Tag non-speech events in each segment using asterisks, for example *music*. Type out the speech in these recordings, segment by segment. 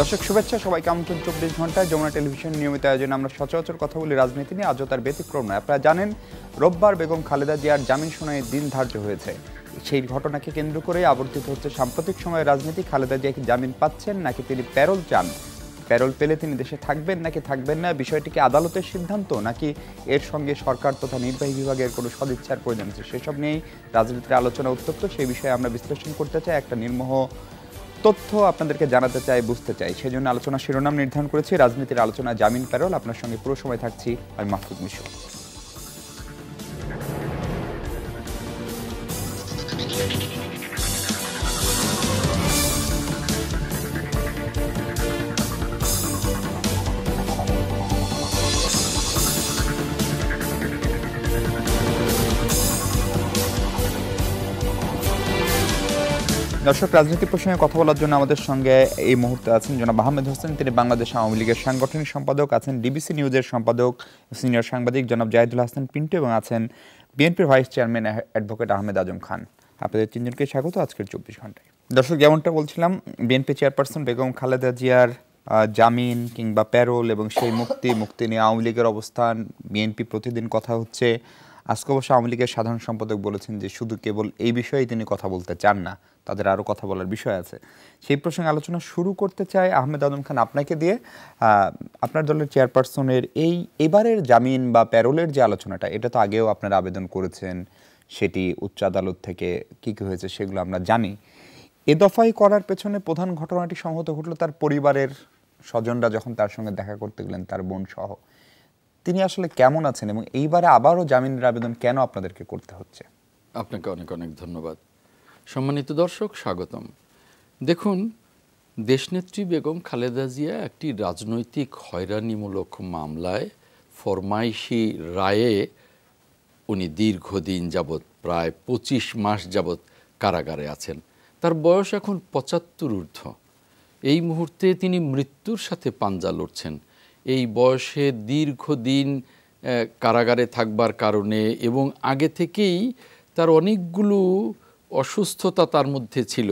দর্শক শুভেচ্ছা সবাইকে আমন্ত্রণ চব্বিশ ঘন্টায় যমুনা টেলিভিশন নিয়মিত আয়োজনে আমরা সচরাচর কথা বলি রাজনীতি নিয়ে আজও তার ব্যতিক্রম নয় আপনারা জানেন রোববার বেগম খালেদা জিয়ার জামিন শোনায় দিন ধার্য হয়েছে সেই ঘটনাকে কেন্দ্র করে আবর্তিত হচ্ছে সাম্প্রতিক সময়ে রাজনীতি খালেদা জিয়া কি জামিন পাচ্ছেন নাকি তিনি প্যারোল চান প্যারোল পেলে তিনি দেশে থাকবেন নাকি থাকবেন না বিষয়টিকে আদালতের সিদ্ধান্ত নাকি এর সঙ্গে সরকার তথা নির্বাহী বিভাগের কোনো সদিচ্ছার প্রয়োজন আছে সেসব নিয়েই রাজনীতির আলোচনা উত্তপ্ত সেই বিষয়ে আমরা বিশ্লেষণ করতে চাই একটা নির্মোহ তথ্য আপনাদেরকে জানাতে চাই বুঝতে চাই সেই জন্য আলোচনা শিরোনাম নির্ধারণ করেছি রাজনীতির আলোচনা জামিন প্যারল আপনার সঙ্গে পুরো সময় থাকছি আমি মাহফুদ মিশু দর্শক রাজনৈতিক প্রসঙ্গে কথা বলার জন্য আমাদের সঙ্গে এই মুহূর্তে আছেন জনাব আহমেদ হোসেন তিনি বাংলাদেশ আওয়ামী লীগের সাংগঠনিক সম্পাদক আছেন ডিবিসি নিউজের সম্পাদক সিনিয়র সাংবাদিক জনাব জাহিদুল হাসান পিন্টু এবং আছেন বিএনপির vice chairman advocate Ahmed Azam Khan আপনাদের তিনজনকে স্বাগত আজকের চব্বিশ ঘন্টায় দর্শক যেমনটা বলছিলাম বিএনপি চেয়ারপারসন বেগম খালেদা জিয়ার জামিন কিংবা প্যারোল এবং সেই মুক্তি মুক্তি নিয়ে আওয়ামী লীগের অবস্থান বিএনপি প্রতিদিন কথা হচ্ছে আজকে অবশ্য আওয়ামী লীগের সাধারণ সম্পাদক বলেছেন যে শুধু কেবল এই বিষয়ে তিনি কথা বলতে চান না তাদের আরও কথা বলার বিষয় আছে সেই প্রসঙ্গে আলোচনা শুরু করতে চায় আহমেদ আদম খান আপনাকে দিয়ে আপনার দলের চেয়ারপারসনের এই এবারের জামিন বা প্যারোলের যে আলোচনাটা এটা তো আগেও আপনারা আবেদন করেছেন সেটি উচ্চ আদালত থেকে কী কী হয়েছে সেগুলো আমরা জানি এ দফায় করার পেছনে প্রধান ঘটনাটি সংহত ঘটল তার পরিবারের স্বজনরা যখন তার সঙ্গে দেখা করতে গেলেন তার বোন সহ তিনি আসলে কেমন আছেন এবং এইবারে আবারও জামিনের আবেদন কেন আপনাদেরকে করতে হচ্ছে আপনাকে অনেক অনেক ধন্যবাদ সম্মানিত দর্শক স্বাগতম দেখুন দেশনেত্রী বেগম খালেদা জিয়া একটি রাজনৈতিক হয়রানিমূলক মামলায় ফরমাইশি রায়ে উনি দীর্ঘদিন যাবৎ প্রায় পঁচিশ মাস যাবৎ কারাগারে আছেন তার বয়স এখন পঁচাত্তর ঊর্ধ্ব এই মুহূর্তে তিনি মৃত্যুর সাথে পাঞ্জা লড়ছেন এই বয়সে দীর্ঘদিন কারাগারে থাকবার কারণে এবং আগে থেকেই তার অনেকগুলো অসুস্থতা তার মধ্যে ছিল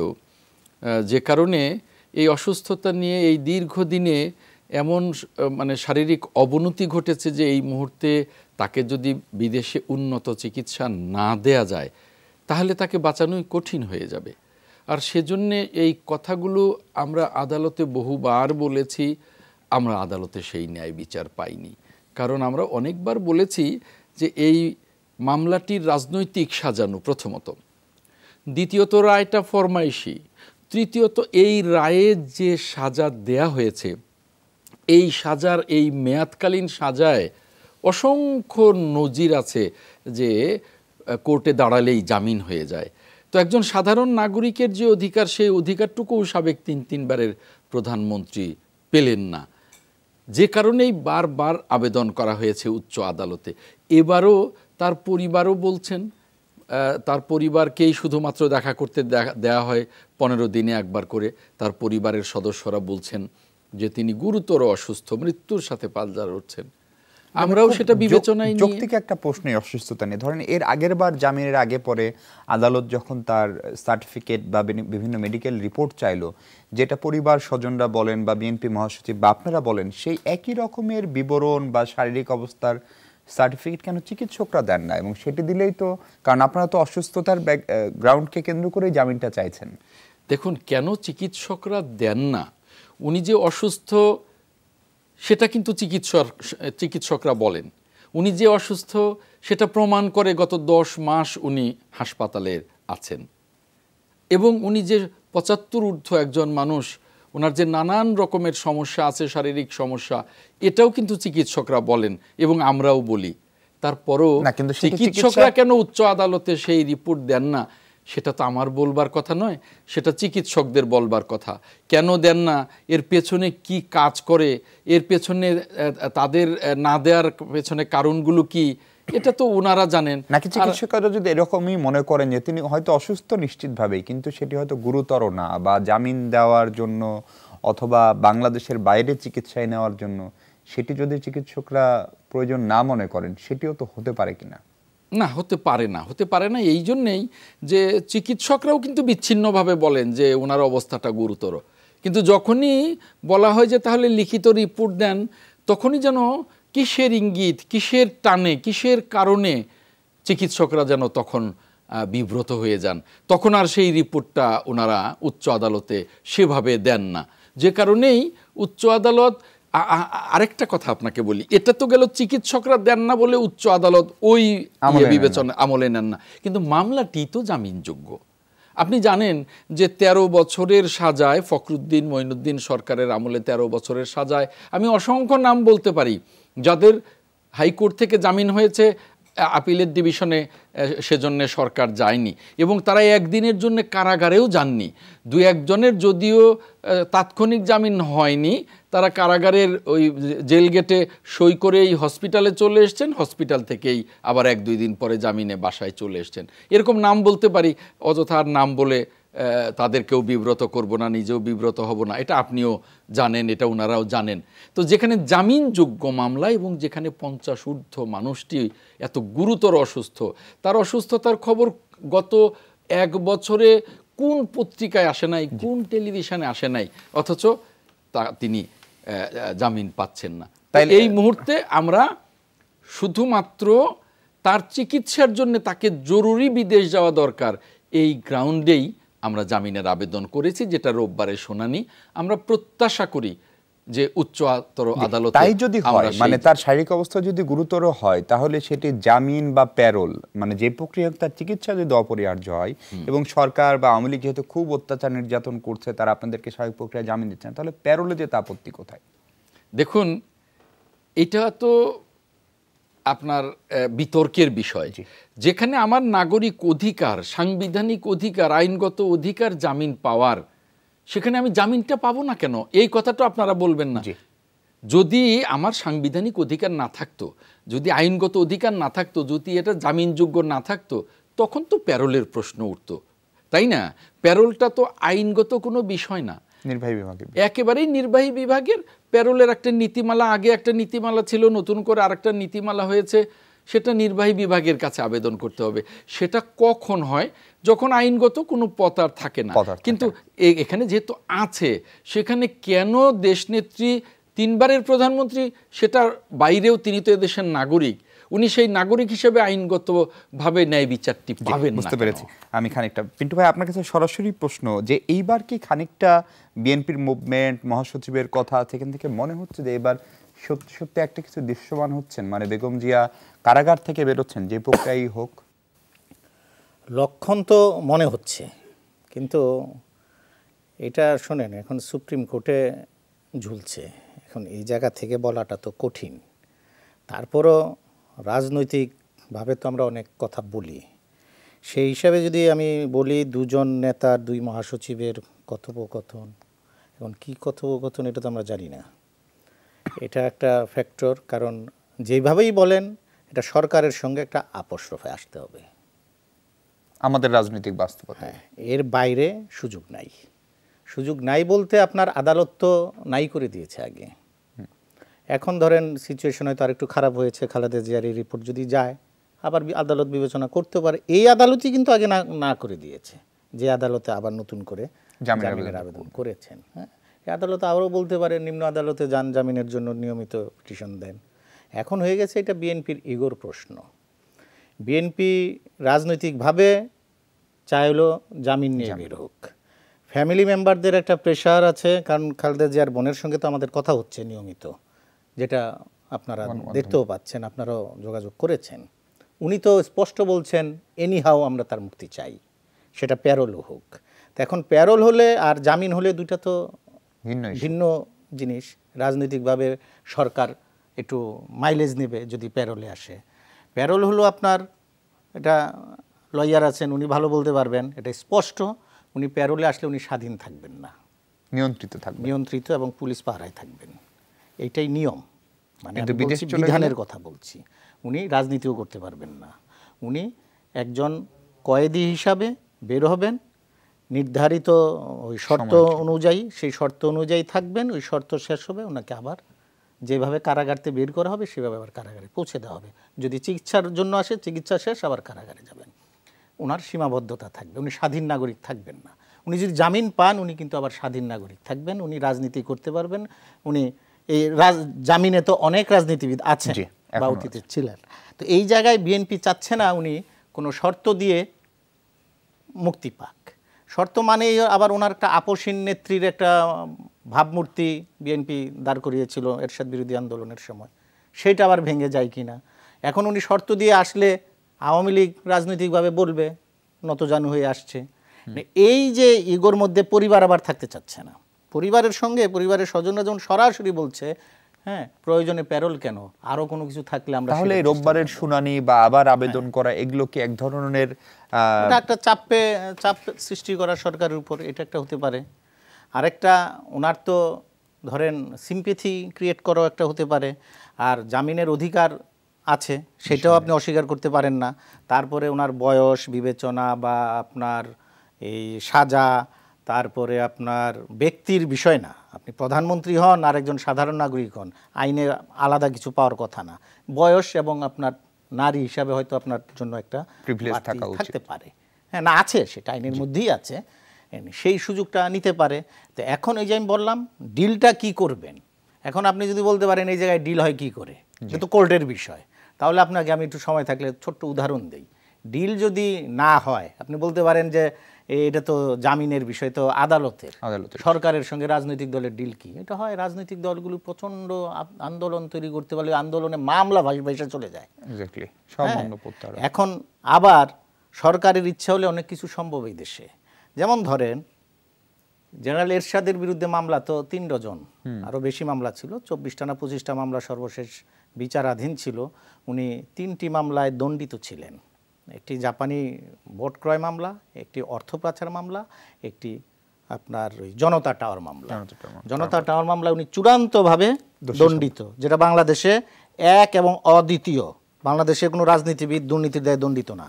যে কারণে এই অসুস্থতা নিয়ে এই দীর্ঘদিনে এমন মানে শারীরিক অবনতি ঘটেছে যে এই মুহূর্তে তাকে যদি বিদেশে উন্নত চিকিৎসা না দেয়া যায় তাহলে তাকে বাঁচানোই কঠিন হয়ে যাবে আর সেজন্যে এই কথাগুলো আমরা আদালতে বহুবার বলেছি আমরা আদালতে সেই ন্যায় বিচার পাইনি কারণ আমরা অনেকবার বলেছি যে এই মামলাটির রাজনৈতিক সাজানো প্রথমত দ্বিতীয়ত রায়টা ফরমাইশি তৃতীয়ত এই রায়ে যে সাজা দেয়া হয়েছে এই সাজার এই মেয়াদকালীন সাজায় অসংখ্য নজির আছে যে কোর্টে দাঁড়ালেই জামিন হয়ে যায় তো একজন সাধারণ নাগরিকের যে অধিকার সেই অধিকারটুকুও সাবেক তিন তিনবারের প্রধানমন্ত্রী পেলেন না যে কারণেই বারবার আবেদন করা হয়েছে উচ্চ আদালতে এবারও তার পরিবারও বলছেন তার পরিবারকেই শুধুমাত্র দেখা করতে দেয়া হয় পনেরো দিনে একবার করে তার পরিবারের সদস্যরা বলছেন যে তিনি গুরুতর অসুস্থ মৃত্যুর সাথে পাল্লা উঠছেন মানে আমরাও সেটা বিবেচনায় যৌক্তিক একটা প্রশ্নে অসুস্থতা নেই ধরেন এর আগের বার জামিনের আগে পরে আদালত যখন তার সার্টিফিকেট বা বিভিন্ন মেডিকেল রিপোর্ট চাইলো যেটা পরিবার স্বজনরা বলেন বা বিএনপি মহাসচিব বা আপনারা বলেন সেই একই রকমের বিবরণ বা শারীরিক অবস্থার সার্টিফিকেট কেন চিকিৎসকরা দেন না এবং সেটি দিলেই তো কারণ আপনারা তো অসুস্থতার গ্রাউন্ডকে কেন্দ্র করেই জামিনটা চাইছেন দেখুন কেন চিকিৎসকরা দেন না উনি যে অসুস্থ সেটা কিন্তু চিকিৎসক চিকিৎসকরা বলেন উনি যে অসুস্থ সেটা প্রমাণ করে গত দশ মাস উনি হাসপাতালে আছেন এবং উনি যে পঁচাত্তর ঊর্ধ্ব একজন মানুষ ওনার যে নানান রকমের সমস্যা আছে শারীরিক সমস্যা এটাও কিন্তু চিকিৎসকরা বলেন এবং আমরাও বলি তারপরও চিকিৎসকরা কেন উচ্চ আদালতে সেই রিপোর্ট দেন না সেটা তো আমার বলবার কথা নয় সেটা চিকিৎসকদের বলবার কথা কেন দেন না এর পেছনে কি কাজ করে এর পেছনে তাদের না দেওয়ার পেছনে কারণগুলো কি এটা তো ওনারা জানেন নাকি চিকিৎসকরা যদি এরকমই মনে করেন যে তিনি হয়তো অসুস্থ নিশ্চিতভাবেই কিন্তু সেটি হয়তো গুরুতর না বা জামিন দেওয়ার জন্য অথবা বাংলাদেশের বাইরে চিকিৎসায় নেওয়ার জন্য সেটি যদি চিকিৎসকরা প্রয়োজন না মনে করেন সেটিও তো হতে পারে কিনা না হতে পারে না হতে পারে না এই জন্যেই যে চিকিৎসকরাও কিন্তু বিচ্ছিন্নভাবে বলেন যে ওনার অবস্থাটা গুরুতর কিন্তু যখনই বলা হয় যে তাহলে লিখিত রিপোর্ট দেন তখনই যেন কিসের ইঙ্গিত কিসের টানে কিসের কারণে চিকিৎসকরা যেন তখন বিব্রত হয়ে যান তখন আর সেই রিপোর্টটা ওনারা উচ্চ আদালতে সেভাবে দেন না যে কারণেই উচ্চ আদালত আরেকটা কথা আপনাকে বলি এটা তো গেল চিকিৎসকরা দেন না বলে উচ্চ আদালত ওই ইয়ে বিবেচনা আমলে নেন না কিন্তু মামলাটি তো জামিনযোগ্য আপনি জানেন যে ১৩ বছরের সাজায় ফখরুদ্দিন মঈনুদ্দিন সরকারের আমলে ১৩ বছরের সাজায় আমি অসংখ্য নাম বলতে পারি যাদের হাইকোর্ট থেকে জামিন হয়েছে আপিলের ডিভিশনে সেজন্য সরকার যায়নি এবং তারা একদিনের জন্য কারাগারেও যাননি দু একজনের যদিও তাৎক্ষণিক জামিন হয়নি তারা কারাগারের ওই জেল গেটে সই করেই হসপিটালে চলে এসছেন হসপিটাল থেকেই আবার এক দুই দিন পরে জামিনে বাসায় চলে এসছেন এরকম নাম বলতে পারি অযথা আর নাম বলে তাদেরকেও বিব্রত করব না নিজেও বিব্রত হব না এটা আপনিও জানেন এটা ওনারাও জানেন তো যেখানে জামিনযোগ্য মামলা এবং যেখানে পঞ্চাশ ঊর্ধ্ব মানুষটি এত গুরুতর অসুস্থ তার অসুস্থতার খবর গত এক বছরে কোন পত্রিকায় আসে নাই কোন টেলিভিশনে আসে নাই অথচ তা তিনি জামিন পাচ্ছেন না তাই এই মুহূর্তে আমরা শুধুমাত্র তার চিকিৎসার জন্য তাকে জরুরি বিদেশ যাওয়া দরকার এই গ্রাউন্ডেই আমরা জামিনের আবেদন করেছি যেটা রোববারে শোনানি আমরা প্রত্যাশা করি যে উচ্চতর আদালত তাই যদি হয় মানে তার শারীরিক অবস্থা যদি গুরুতর হয় তাহলে সেটি জামিন বা প্যারোল মানে যে প্রক্রিয়া তার চিকিৎসা যদি অপরিহার্য হয় এবং সরকার বা আওয়ামী লীগ যেহেতু খুব অত্যাচার নির্যাতন করছে তারা আপনাদেরকে স্বাভাবিক প্রক্রিয়া জামিন দিচ্ছেন তাহলে প্যারোলে যেতে আপত্তি কোথায় দেখুন এটা তো আপনার বিতর্কের বিষয় যেখানে আমার নাগরিক অধিকার সাংবিধানিক অধিকার আইনগত অধিকার জামিন পাওয়ার সেখানে আমি জামিনটা পাবো না কেন এই কথাটা আপনারা বলবেন না যদি আমার সাংবিধানিক অধিকার না থাকতো যদি আইনগত অধিকার না থাকতো যদি এটা জামিনযোগ্য না থাকতো তখন তো প্যারোলের প্রশ্ন উঠত তাই না প্যারোলটা তো আইনগত কোনো বিষয় না নির্বাহী বিভাগে একেবারেই নির্বাহী বিভাগের প্যারোলের একটা নীতিমালা আগে একটা নীতিমালা ছিল নতুন করে আরেকটা নীতিমালা হয়েছে সেটা নির্বাহী বিভাগের কাছে আবেদন করতে হবে সেটা কখন হয় যখন আইনগত কোনো পথ আর থাকে না কিন্তু এখানে যেহেতু আছে সেখানে কেন দেশনেত্রী তিনবারের প্রধানমন্ত্রী সেটার বাইরেও তিনি তো এদেশের নাগরিক উনি সেই নাগরিক হিসেবে আইনগতভাবে ন্যায় বিচারটি পাবেন বুঝতে পেরেছি আমি খানিকটা পিন্টু ভাই আপনার কাছে সরাসরি প্রশ্ন যে এইবার কি খানিকটা বিএনপির মুভমেন্ট মহাসচিবের কথা সেখান থেকে মনে হচ্ছে যে এবার সত্যি সত্যি একটা কিছু দৃশ্যমান হচ্ছেন মানে বেগম জিয়া কারাগার থেকে বেরোচ্ছেন যে প্রক্রিয়াই হোক লক্ষণ তো মনে হচ্ছে কিন্তু এটা শোনেন এখন সুপ্রিম কোর্টে ঝুলছে এখন এই জায়গা থেকে বলাটা তো কঠিন তারপরও রাজনৈতিকভাবে তো আমরা অনেক কথা বলি সেই হিসাবে যদি আমি বলি দুজন নেতার দুই মহাসচিবের কথোপকথন এখন কি কথোপকথন এটা তো আমরা জানি না এটা একটা ফ্যাক্টর কারণ যেভাবেই বলেন এটা সরকারের সঙ্গে একটা আপস আসতে হবে আমাদের রাজনৈতিক বাস্তবতা হ্যাঁ, এর বাইরে সুযোগ নাই সুযোগ নাই বলতে আপনার আদালত তো নাই করে দিয়েছে আগে এখন ধরেন সিচুয়েশন হয়তো আরেকটু খারাপ হয়েছে খালেদা জিয়ার এই রিপোর্ট যদি যায় আবার আদালত বিবেচনা করতে পারে এই আদালতই কিন্তু আগে না না করে দিয়েছে যে আদালতে আবার নতুন করে জামিনের আবেদন করেছেন হ্যাঁ এই আদালত আবারও বলতে পারে নিম্ন আদালতে যান জামিনের জন্য নিয়মিত পিটিশন দেন এখন হয়ে গেছে এটা বিএনপির ইগোর প্রশ্ন বিএনপি রাজনৈতিকভাবে চাই হলো জামিন নিয়ে বের হোক ফ্যামিলি মেম্বারদের একটা প্রেশার আছে কারণ খালেদা জিয়ার বোনের সঙ্গে তো আমাদের কথা হচ্ছে নিয়মিত যেটা আপনারা দেখতেও পাচ্ছেন আপনারাও যোগাযোগ করেছেন উনি তো স্পষ্ট বলছেন এনি হাও আমরা তার মুক্তি চাই সেটা প্যারোলও হোক তো এখন প্যারোল হলে আর জামিন হলে দুইটা তো ভিন্ন ভিন্ন জিনিস রাজনৈতিকভাবে সরকার একটু মাইলেজ নেবে যদি প্যারোলে আসে প্যারোল হলো আপনার এটা লয়ার আছেন উনি ভালো বলতে পারবেন এটা স্পষ্ট উনি প্যারোলে আসলে উনি স্বাধীন থাকবেন না নিয়ন্ত্রিত থাকবেন নিয়ন্ত্রিত এবং পুলিশ পাহারায় থাকবেন এইটাই নিয়ম মানে বিধানের কথা বলছি উনি রাজনীতিও করতে পারবেন না উনি একজন কয়েদি হিসাবে বের হবেন নির্ধারিত ওই শর্ত অনুযায়ী সেই শর্ত অনুযায়ী থাকবেন ওই শর্ত শেষ হবে ওনাকে আবার যেভাবে কারাগারতে বের করা হবে সেভাবে আবার কারাগারে পৌঁছে দেওয়া হবে যদি চিকিৎসার জন্য আসে চিকিৎসা শেষ আবার কারাগারে যাবেন ওনার সীমাবদ্ধতা থাকবে উনি স্বাধীন নাগরিক থাকবেন না উনি যদি জামিন পান উনি কিন্তু আবার স্বাধীন নাগরিক থাকবেন উনি রাজনীতি করতে পারবেন উনি এই জামিনে তো অনেক রাজনীতিবিদ আছেন বা অতীতে ছিলেন তো এই জায়গায় বিএনপি চাচ্ছে না উনি কোনো শর্ত দিয়ে মুক্তি পাক শর্ত মানে আবার ওনার একটা আপসীন নেত্রীর একটা ভাবমূর্তি বিএনপি দাঁড় করিয়েছিল এরশাদ বিরোধী আন্দোলনের সময় সেটা আবার ভেঙে যায় কিনা এখন উনি শর্ত দিয়ে আসলে আওয়ামী লীগ রাজনৈতিকভাবে বলবে নতজানু হয়ে আসছে মানে এই যে ইগোর মধ্যে পরিবার আবার থাকতে চাচ্ছে না পরিবারের সঙ্গে পরিবারের স্বজনরা যেমন সরাসরি বলছে হ্যাঁ প্রয়োজনে প্যারোল কেন আরো কোনো কিছু থাকলে আমরা তাহলে রোববারের শুনানি বা আবার আবেদন করা এগুলো কি এক ধরনের একটা চাপে চাপ সৃষ্টি করা সরকারের উপর এটা একটা হতে পারে আরেকটা ওনার তো ধরেন সিম্পেথি ক্রিয়েট করাও একটা হতে পারে আর জামিনের অধিকার আছে সেটাও আপনি অস্বীকার করতে পারেন না তারপরে ওনার বয়স বিবেচনা বা আপনার এই সাজা তারপরে আপনার ব্যক্তির বিষয় না আপনি প্রধানমন্ত্রী হন আর একজন সাধারণ নাগরিক হন আইনের আলাদা কিছু পাওয়ার কথা না বয়স এবং আপনার নারী হিসাবে হয়তো আপনার জন্য একটা থাকতে পারে হ্যাঁ না আছে সেটা আইনের মধ্যেই আছে সেই সুযোগটা নিতে পারে তো এখন এই যে আমি বললাম ডিলটা কি করবেন এখন আপনি যদি বলতে পারেন এই জায়গায় ডিল হয় কি করে কিন্তু কোর্টের বিষয় তাহলে আপনাকে আমি একটু সময় থাকলে ছোট্ট উদাহরণ দিই ডিল যদি না হয় আপনি বলতে পারেন যে এটা তো জামিনের বিষয় তো আদালতের সরকারের সঙ্গে রাজনৈতিক দলের ডিল কি এটা হয় রাজনৈতিক দলগুলো প্রচন্ড আন্দোলন তৈরি করতে পারলে আন্দোলনে মামলা ভাসা চলে যায় হ্যাঁ, এখন আবার সরকারের ইচ্ছা হলে অনেক কিছু সম্ভব এই দেশে যেমন ধরেন জেনারেল এরশাদের বিরুদ্ধে মামলা তো তিন ডজন আরো বেশি মামলা ছিল চব্বিশটা না পঁচিশটা মামলা সর্বশেষ বিচারাধীন ছিল উনি তিনটি মামলায় দণ্ডিত ছিলেন একটি জাপানি বোট ক্রয় মামলা একটি অর্থ পাচার মামলা একটি আপনার ওই জনতা টাওয়ার মামলা জনতা টাওয়ার মামলায় উনি চূড়ান্তভাবে দণ্ডিত যেটা বাংলাদেশে এক এবং অদ্বিতীয় বাংলাদেশে কোনো রাজনীতিবিদ দুর্নীতি দায় দণ্ডিত না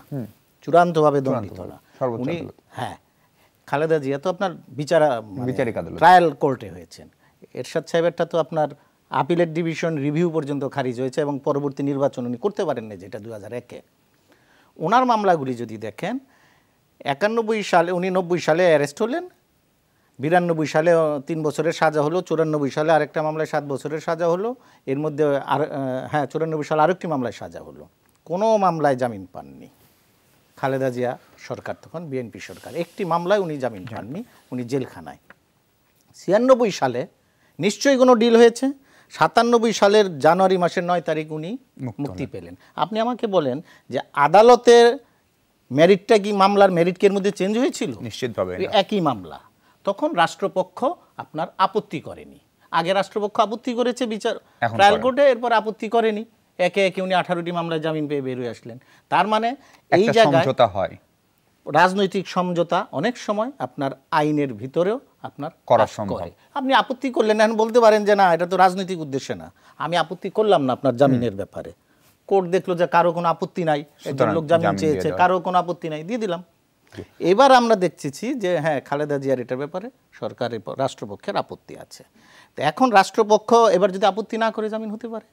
চূড়ান্তভাবে দণ্ডিত না উনি হ্যাঁ খালেদা জিয়া তো আপনার বিচারা ট্রায়াল কোর্টে হয়েছেন এরশাদ সাহেবেরটা তো আপনার আপিলের ডিভিশন রিভিউ পর্যন্ত খারিজ হয়েছে এবং পরবর্তী নির্বাচন উনি করতে পারেন না যেটা দু হাজার একে ওনার মামলাগুলি যদি দেখেন একানব্বই সালে উনি নব্বই সালে অ্যারেস্ট হলেন বিরানব্বই সালে তিন বছরের সাজা হলো চুরানব্বই সালে আরেকটা মামলায় সাত বছরের সাজা হলো এর মধ্যে আর হ্যাঁ চুরানব্বই সালে আরেকটি মামলায় সাজা হলো কোনো মামলায় জামিন পাননি খালেদা জিয়া সরকার তখন বিএনপি সরকার একটি মামলায় উনি জামিন হ্যাঁ। পাননি উনি জেলখানায় ছিয়ানব্বই সালে নিশ্চয়ই কোনো ডিল হয়েছে সাতানব্বই সালের জানুয়ারি মাসের নয় তারিখ উনি মুক্তি পেলেন আপনি আমাকে বলেন যে আদালতের মেরিটটা কি মামলার মেরিটকের মধ্যে চেঞ্জ হয়েছিল নিশ্চিতভাবে একই মামলা তখন রাষ্ট্রপক্ষ আপনার আপত্তি করেনি আগে রাষ্ট্রপক্ষ আপত্তি করেছে বিচার ট্রায়াল কোর্টে এরপর আপত্তি করেনি একে একে উনি আঠারোটি মামলায় জামিন পেয়ে বের হয়ে আসলেন তার মানে এই জায়গায় হয় রাজনৈতিক সমঝোতা অনেক সময় আপনার আইনের ভিতরেও আপনার করা সম্ভব আপনি আপত্তি করলেন এখন বলতে পারেন যে না এটা তো রাজনৈতিক উদ্দেশ্যে না আমি আপত্তি করলাম না আপনার জামিনের ব্যাপারে কোর্ট দেখলো যে কারো কোনো আপত্তি নাই একজন লোক জামিন চেয়েছে কারো কোনো আপত্তি নাই দিয়ে দিলাম এবার আমরা দেখতেছি যে হ্যাঁ খালেদা জিয়ার এটার ব্যাপারে সরকারের রাষ্ট্রপক্ষের আপত্তি আছে তো এখন রাষ্ট্রপক্ষ এবার যদি আপত্তি না করে জামিন হতে পারে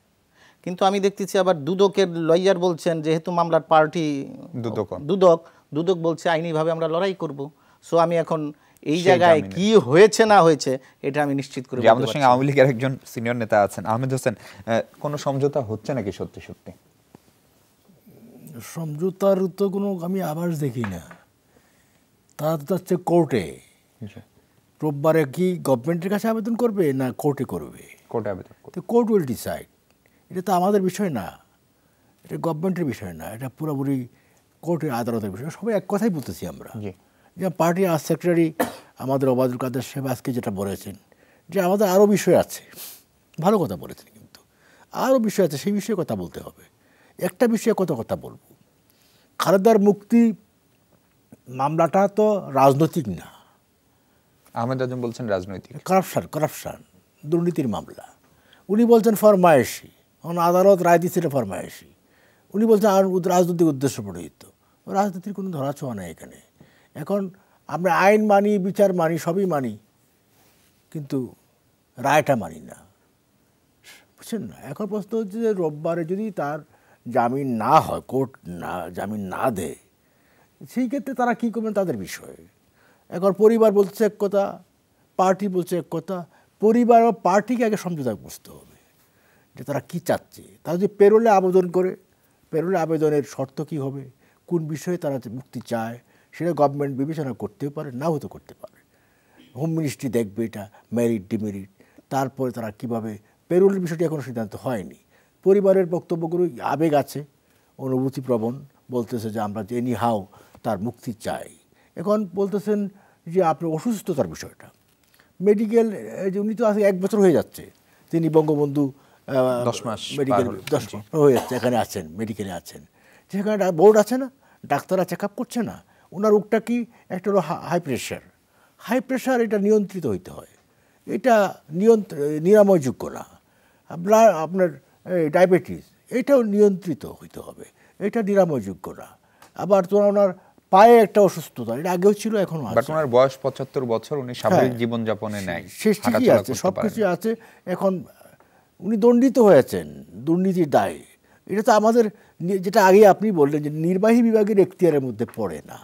কিন্তু আমি দেখতেছি আবার দুদকের লয়ার বলছেন যেহেতু মামলার পার্টি দুদক দুদক দুদক বলছে আইনিভাবে আমরা লড়াই করব সো আমি এখন এই জায়গায় কি হয়েছে না হয়েছে এটা আমি নিশ্চিত করি আমাদের সঙ্গে আওয়ামী লীগের একজন সিনিয়র নেতা আছেন আহমেদ হোসেন কোনো সমঝোতা হচ্ছে নাকি সত্যি সত্যি সমঝোতার তো কোনো আমি আবার দেখি না তার তো কোর্টে আচ্ছা। রোববারে কি গভর্নমেন্টের কাছে আবেদন করবে না কোর্টে করবে কোর্টে আবেদন তো কোর্ট উইল ডিসাইড এটা তো আমাদের বিষয় না এটা গভর্নমেন্টের বিষয় না এটা পুরোপুরি কোর্টের আদালতের বিষয় সবাই এক কথাই বলতেছি আমরা যে পার্টি আর সেক্রেটারি আমাদের অবাদুল কাদের সাহেব আজকে যেটা বলেছেন যে আমাদের আরও বিষয় আছে ভালো কথা বলেছেন কিন্তু আরও বিষয় আছে সেই বিষয়ে কথা বলতে হবে একটা বিষয়ে কত কথা বলবো খালেদার মুক্তি মামলাটা তো রাজনৈতিক না আহমেদ আজম বলছেন রাজনৈতিক করাপশান করাপশান দুর্নীতির মামলা উনি বলছেন ফরমায়েশি এখন আদালত রায় দিচ্ছে এটা ফরমায়েশি উনি বলছেন আর রাজনৈতিক উদ্দেশ্য প্রণীত রাজনীতির কোনো ছোঁয়া নাই এখানে এখন আমরা আইন মানি বিচার মানি সবই মানি কিন্তু রায়টা মানি না বুঝছেন না এখন প্রশ্ন হচ্ছে যে রোববারে যদি তার জামিন না হয় কোর্ট না জামিন না দেয় সেই ক্ষেত্রে তারা কী করবেন তাদের বিষয়ে এখন পরিবার বলছে এক কথা পার্টি বলছে এক কথা পরিবার বা পার্টিকে আগে সমঝোতায় বুঝতে হবে যে তারা কি চাচ্ছে তারা যদি পেরোলে আবেদন করে পেরোলে আবেদনের শর্ত কি হবে কোন বিষয়ে তারা মুক্তি চায় সেটা গভর্নমেন্ট বিবেচনা করতেও পারে না হতে করতে পারে হোম মিনিস্ট্রি দেখবে এটা মেরিট ডিমেরিট তারপরে তারা কিভাবে পেরোলের বিষয়টি এখনও সিদ্ধান্ত হয়নি পরিবারের বক্তব্যগুলো আবেগ আছে অনুভূতিপ্রবণ বলতেছে যে আমরা যে এনি হাও তার মুক্তি চাই এখন বলতেছেন যে আপনি অসুস্থতার বিষয়টা মেডিকেল যে উনি তো এক বছর হয়ে যাচ্ছে তিনি বঙ্গবন্ধু দশ মাস মেডিকেল দশ হয়ে যাচ্ছে এখানে আছেন মেডিকেলে আছেন সেখানে বোর্ড আছে না ডাক্তাররা চেক আপ করছে না ওনার রোগটা কি একটা হলো হাই প্রেশার হাই প্রেশার এটা নিয়ন্ত্রিত হইতে হয় এটা নিয়ন্ত্র নিরাময়যোগ্য না আপনার আপনার ডায়াবেটিস এটাও নিয়ন্ত্রিত হইতে হবে এটা নিরাময়যোগ্য না আবার তোমার ওনার পায়ে একটা অসুস্থতা এটা আগেও ছিল এখনও আছে ওনার বয়স পঁচাত্তর বছর উনি স্বাভাবিক হ্যাঁ। জীবনযাপনে নেয় শেষ ঠিকই আছে সব কিছু আছে এখন উনি দণ্ডিত হয়েছেন দুর্নীতির দায় এটা তো আমাদের যেটা আগে আপনি বললেন যে নির্বাহী বিভাগের এখতিয়ারের মধ্যে পড়ে না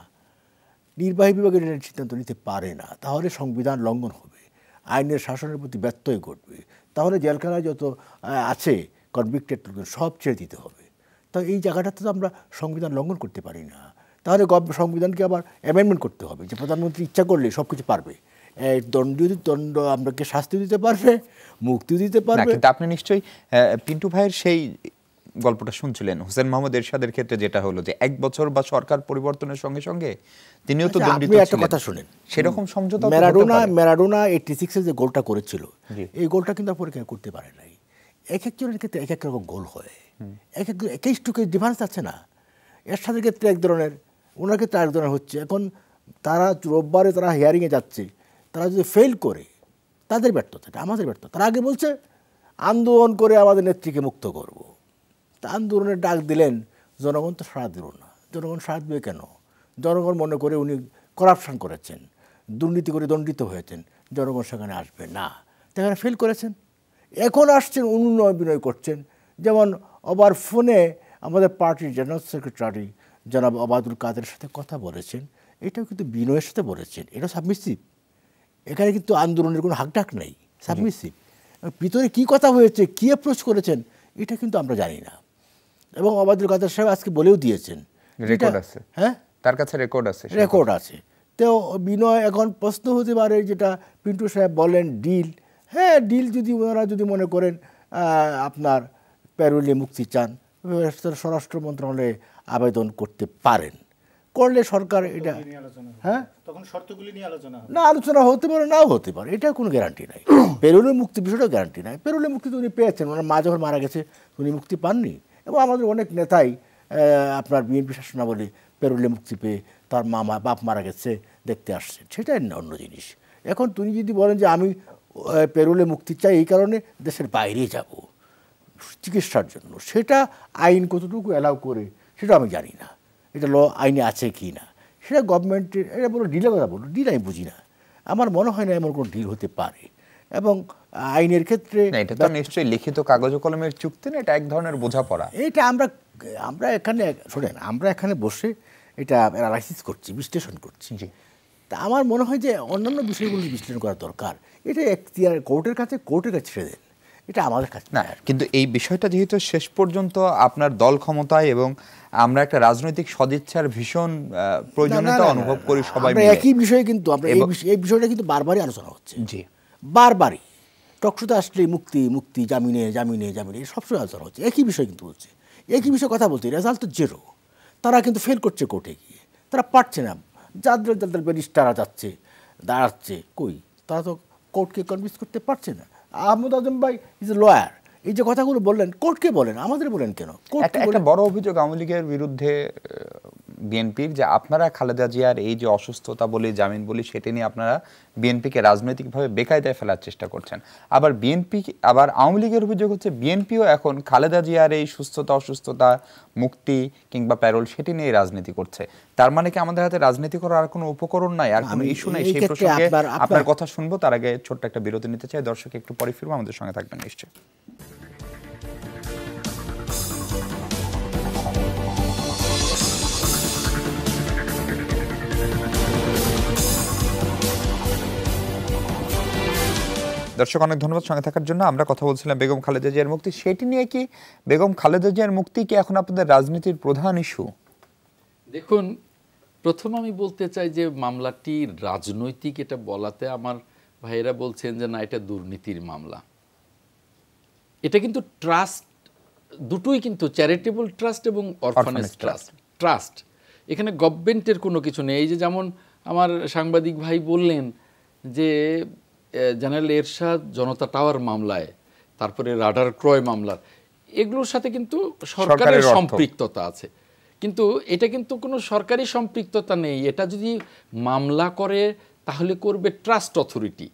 নির্বাহী বিভাগের এটা সিদ্ধান্ত নিতে পারে না তাহলে সংবিধান লঙ্ঘন হবে আইনের শাসনের প্রতি ব্যত্যয় ঘটবে তাহলে জেলখানায় যত আছে কনভিক্টেড লোকজন সব ছেড়ে দিতে হবে তা এই জায়গাটাতে তো আমরা সংবিধান লঙ্ঘন করতে পারি না তাহলে সংবিধানকে আবার অ্যামেন্ডমেন্ট করতে হবে যে প্রধানমন্ত্রী ইচ্ছা করলে সব কিছু পারবে দণ্ড দণ্ড আপনাকে শাস্তি দিতে পারবে মুক্তি দিতে পারবে কিন্তু আপনি নিশ্চয়ই পিন্টু ভাইয়ের সেই গল্পটা শুনছিলেন হোসেন মাহমুদ এরশাদের ক্ষেত্রে যেটা হলো যে এক বছর বা সরকার পরিবর্তনের সঙ্গে সঙ্গে তিনিও তো আচ্ছা, দণ্ডিত ছিলেন একটা কথা শুনেন সেরকম সমঝোতা ম্যারাডোনা ম্যারাডোনা 86 এ যে গোলটা করেছিল এই গোলটা কিন্তু আপনি কেউ করতে পারে নাই এক একজনের ক্ষেত্রে এক এক রকম গোল হয় এক এক একই স্টুকের ডিফারেন্স আছে না এরশাদের ক্ষেত্রে এক ধরনের ওনার ক্ষেত্রে আরেক ধরনের হচ্ছে এখন তারা রোববারে তারা হিয়ারিংয়ে যাচ্ছে তারা যদি ফেল করে তাদের ব্যর্থতা আমাদের ব্যর্থতা তারা আগে বলছে আন্দোলন করে আমাদের নেত্রীকে মুক্ত করবো তা আন্দোলনের ডাক দিলেন জনগণ তো সাড়া দিল না জনগণ সাড়া দেবে কেন জনগণ মনে করে উনি করাপশন করেছেন দুর্নীতি করে দণ্ডিত হয়েছেন জনগণ সেখানে আসবে না তাহলে ফেল করেছেন এখন আসছেন অনুনয় বিনয় করছেন যেমন আবার ফোনে আমাদের পার্টির জেনারেল সেক্রেটারি জনাব আবাদুল কাদের সাথে কথা বলেছেন এটাও কিন্তু বিনয়ের সাথে বলেছেন এটা সাবমিসিভ এখানে কিন্তু আন্দোলনের কোনো হাকডাক নেই সাবমিসিভ ভিতরে কি কথা হয়েছে কী অ্যাপ্রোচ করেছেন এটা কিন্তু আমরা জানি না এবং অবাদুল কাদের সাহেব আজকে বলেও দিয়েছেন রেকর্ড আছে হ্যাঁ তার কাছে রেকর্ড আছে রেকর্ড আছে তো বিনয় এখন প্রশ্ন হতে পারে যেটা পিন্টু সাহেব বলেন ডিল হ্যাঁ ডিল যদি ওনারা যদি মনে করেন আপনার প্যারুলে মুক্তি চান স্বরাষ্ট্র মন্ত্রণালয়ে আবেদন করতে পারেন করলে সরকার এটা হ্যাঁ তখন শর্তগুলি নিয়ে আলোচনা না আলোচনা হতে পারে নাও হতে পারে এটা কোনো গ্যারান্টি নাই *coughs* পেরুলে মুক্তি বিষয়টা গ্যারান্টি নাই পেরুলে মুক্তি তো উনি পেয়েছেন ওনার মা যখন মারা গেছে উনি মুক্তি পাননি এবং আমাদের অনেক নেতাই আপনার বিএনপি শাসনাবলী পেরোলে মুক্তি পেয়ে তার মামা বাপ মারা গেছে দেখতে আসছে সেটাই অন্য জিনিস এখন তুমি যদি বলেন যে আমি পেরোলে মুক্তি চাই এই কারণে দেশের বাইরে যাব চিকিৎসার জন্য সেটা আইন কতটুকু অ্যালাউ করে সেটা আমি জানি না এটা ল আইনে আছে কি না সেটা গভর্নমেন্টের এটা বলো ডিলের কথা বলো ডিল আমি বুঝি না আমার মনে হয় না এমন কোনো ডিল হতে পারে এবং আইনের ক্ষেত্রে না এটা তো নিশ্চয়ই লিখিত কাগজ কলমের চুক্তি না এটা এক ধরনের বোঝাপড়া এটা আমরা আমরা এখানে শোনেন আমরা এখানে বসে এটা অ্যানালাইসিস করছি বিশ্লেষণ করছি জি তা আমার মনে হয় যে অন্যান্য বিষয়গুলি বিশ্লেষণ করা দরকার এটা এখতিয়ার কোর্টের কাছে কোর্টের কাছে ছেড়ে দেন এটা আমাদের কাছে না কিন্তু এই বিষয়টা যেহেতু শেষ পর্যন্ত আপনার দল ক্ষমতায় এবং আমরা একটা রাজনৈতিক সদিচ্ছার ভীষণ প্রয়োজনীয়তা অনুভব করি সবাই একই বিষয়ে কিন্তু আমরা এই বিষয়টা কিন্তু বারবারই আলোচনা হচ্ছে জি বারবারই টকশোতে আসলে মুক্তি মুক্তি জামিনে জামিনে জামিনে সবসময় আলোচনা হচ্ছে একই বিষয় কিন্তু বলছে একই বিষয়ে কথা বলছে রেজাল্ট তো জেরো তারা কিন্তু ফেল করছে কোর্টে গিয়ে তারা পারছে না যাদের যাদের ব্যারিস্টাররা যাচ্ছে দাঁড়াচ্ছে কই তারা তো কোর্টকে কনভিন্স করতে পারছে না আহমদ আজম ভাই ইজ এ লয়ার এই যে কথাগুলো বললেন কোর্টকে বলেন আমাদের বলেন কেন একটা বড় অভিযোগ আওয়ামী লীগের বিরুদ্ধে বিএনপির যে আপনারা খালেদা জিয়ার এই যে অসুস্থতা বলি জামিন বলি সেটা নিয়ে আপনারা বিএনপিকে রাজনৈতিকভাবে বেকায়দায় ফেলার চেষ্টা করছেন আবার বিএনপি আবার আওয়ামী লীগের অভিযোগ হচ্ছে বিএনপিও এখন খালেদা জিয়ার এই সুস্থতা অসুস্থতা মুক্তি কিংবা প্যারোল সেটি নিয়ে রাজনীতি করছে তার মানে কি আমাদের হাতে রাজনীতি করার আর কোনো উপকরণ নাই আর কোনো ইস্যু নাই সেই প্রসঙ্গে আপনার কথা শুনবো তার আগে ছোট্ট একটা বিরতি নিতে চাই দর্শক একটু পরে ফিরবো আমাদের সঙ্গে থাকবেন নিশ্চয়ই দর্শক অনেক ধন্যবাদ সঙ্গে থাকার জন্য আমরা কথা বলছিলাম বেগম খালেদা জিয়ার মুক্তি সেটি নিয়ে কি বেগম খালেদা জিয়ার মুক্তি কি এখন আপনাদের রাজনীতির প্রধান ইস্যু দেখুন প্রথম আমি বলতে চাই যে মামলাটি রাজনৈতিক এটা বলাতে আমার ভাইয়েরা বলছেন যে না এটা দুর্নীতির মামলা এটা কিন্তু ট্রাস্ট দুটোই কিন্তু চ্যারিটেবল ট্রাস্ট এবং অরফানেজ ট্রাস্ট ট্রাস্ট এখানে গভর্নমেন্টের কোনো কিছু নেই এই যে যেমন আমার সাংবাদিক ভাই বললেন যে জেনারেল এরশাদ জনতা টাওয়ার মামলায় তারপরে রাডার ক্রয় মামলার এগুলোর সাথে কিন্তু সরকারের সম্পৃক্ততা আছে কিন্তু এটা কিন্তু কোনো সরকারি সম্পৃক্ততা নেই এটা যদি মামলা করে তাহলে করবে ট্রাস্ট অথরিটি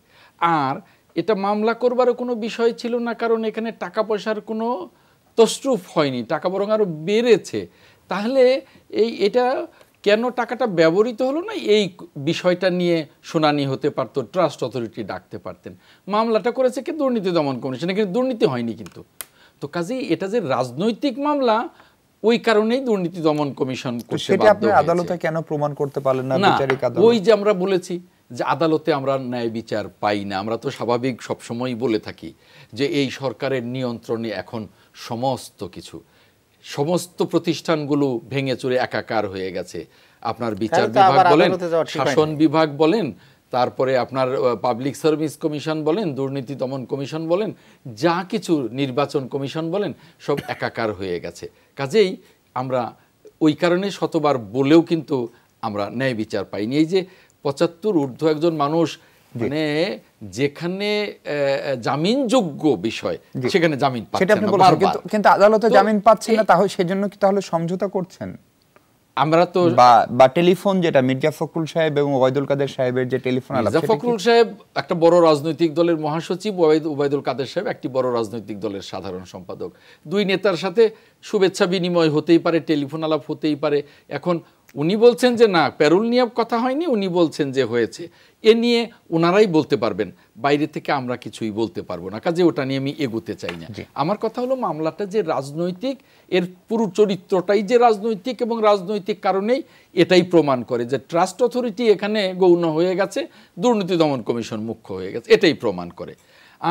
আর এটা মামলা করবারও কোনো বিষয় ছিল না কারণ এখানে টাকা পয়সার কোনো তসরুফ হয়নি টাকা বরং আরও বেড়েছে তাহলে এই এটা কেন টাকাটা ব্যবহৃত হলো না এই বিষয়টা নিয়ে শুনানি হতে পারতো ট্রাস্ট অথরিটি ডাকতে পারতেন মামলাটা করেছে কি দুর্নীতি দমন কমিশন কিন্তু দুর্নীতি হয়নি কিন্তু তো কাজেই এটা যে রাজনৈতিক মামলা ওই কারণেই দুর্নীতি দমন কমিশন সেটা আদালতে কেন প্রমাণ করতে পারলেন না ওই যে আমরা বলেছি যে আদালতে আমরা ন্যায় বিচার পাই না আমরা তো স্বাভাবিক সবসময়ই বলে থাকি যে এই সরকারের নিয়ন্ত্রণে এখন সমস্ত কিছু সমস্ত প্রতিষ্ঠানগুলো ভেঙে চুরে একাকার হয়ে গেছে আপনার বিচার বিভাগ বলেন শাসন বিভাগ বলেন তারপরে আপনার পাবলিক সার্ভিস কমিশন বলেন দুর্নীতি দমন কমিশন বলেন যা কিছু নির্বাচন কমিশন বলেন সব একাকার হয়ে গেছে কাজেই আমরা ওই কারণে শতবার বলেও কিন্তু আমরা ন্যায় বিচার পাইনি এই যে পঁচাত্তর ঊর্ধ্ব একজন মানুষ মানে যেখানে জামিনযোগ্য বিষয় সেখানে জামিন পাচ্ছেন না কিন্তু আদালতে জামিন পাচ্ছেন না তাহলে সেজন্য কি তাহলে সমঝোতা করছেন আমরা তো বা টেলিফোন যেটা মির্জা ফখরুল সাহেব এবং ওবায়দুল কাদের সাহেবের যে টেলিফোন মির্জা ফখরুল সাহেব একটা বড় রাজনৈতিক দলের মহাসচিব ওবায়দুল কাদের সাহেব একটি বড় রাজনৈতিক দলের সাধারণ সম্পাদক দুই নেতার সাথে শুভেচ্ছা বিনিময় হতেই পারে টেলিফোন আলাপ হতেই পারে এখন উনি বলছেন যে না প্যারুল নিয়ে কথা হয়নি উনি বলছেন যে হয়েছে এ নিয়ে ওনারাই বলতে পারবেন বাইরে থেকে আমরা কিছুই বলতে পারবো না কাজে ওটা নিয়ে আমি এগোতে চাই না আমার কথা হলো মামলাটা যে রাজনৈতিক এর পুরো চরিত্রটাই যে রাজনৈতিক এবং রাজনৈতিক কারণেই এটাই প্রমাণ করে যে ট্রাস্ট অথরিটি এখানে গৌণ হয়ে গেছে দুর্নীতি দমন কমিশন মুখ্য হয়ে গেছে এটাই প্রমাণ করে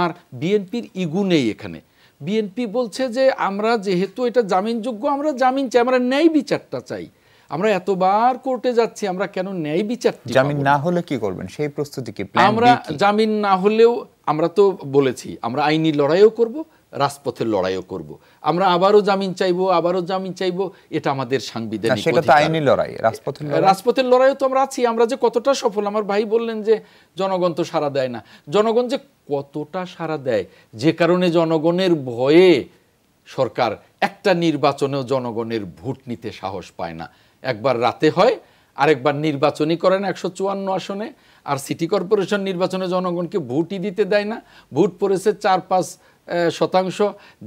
আর বিএনপির ইগু নেই এখানে বিএনপি বলছে যে আমরা যেহেতু এটা জামিনযোগ্য আমরা জামিন চাই আমরা ন্যায় বিচারটা চাই আমরা এতবার কোর্টে যাচ্ছি আমরা কেন ন্যায় বিচার জামিন না হলে কি করবেন সেই প্রস্তুতি কি আমরা জামিন না হলেও আমরা তো বলেছি আমরা আইনি লড়াইও করব রাজপথের লড়াইও করব আমরা আবারও জামিন চাইব আবারও জামিন চাইব এটা আমাদের সাংবিধানিক সেটা তো আইনি লড়াই রাজপথের রাজপথের লড়াইও তো আমরা আছি আমরা যে কতটা সফল আমার ভাই বললেন যে জনগণ তো সাড়া দেয় না জনগণ যে কতটা সাড়া দেয় যে কারণে জনগণের ভয়ে সরকার একটা নির্বাচনেও জনগণের ভোট নিতে সাহস পায় না একবার রাতে হয় আরেকবার নির্বাচনই করেন একশো চুয়ান্ন আসনে আর সিটি কর্পোরেশন নির্বাচনে জনগণকে ভোটই দিতে দেয় না ভোট পড়েছে চার পাঁচ শতাংশ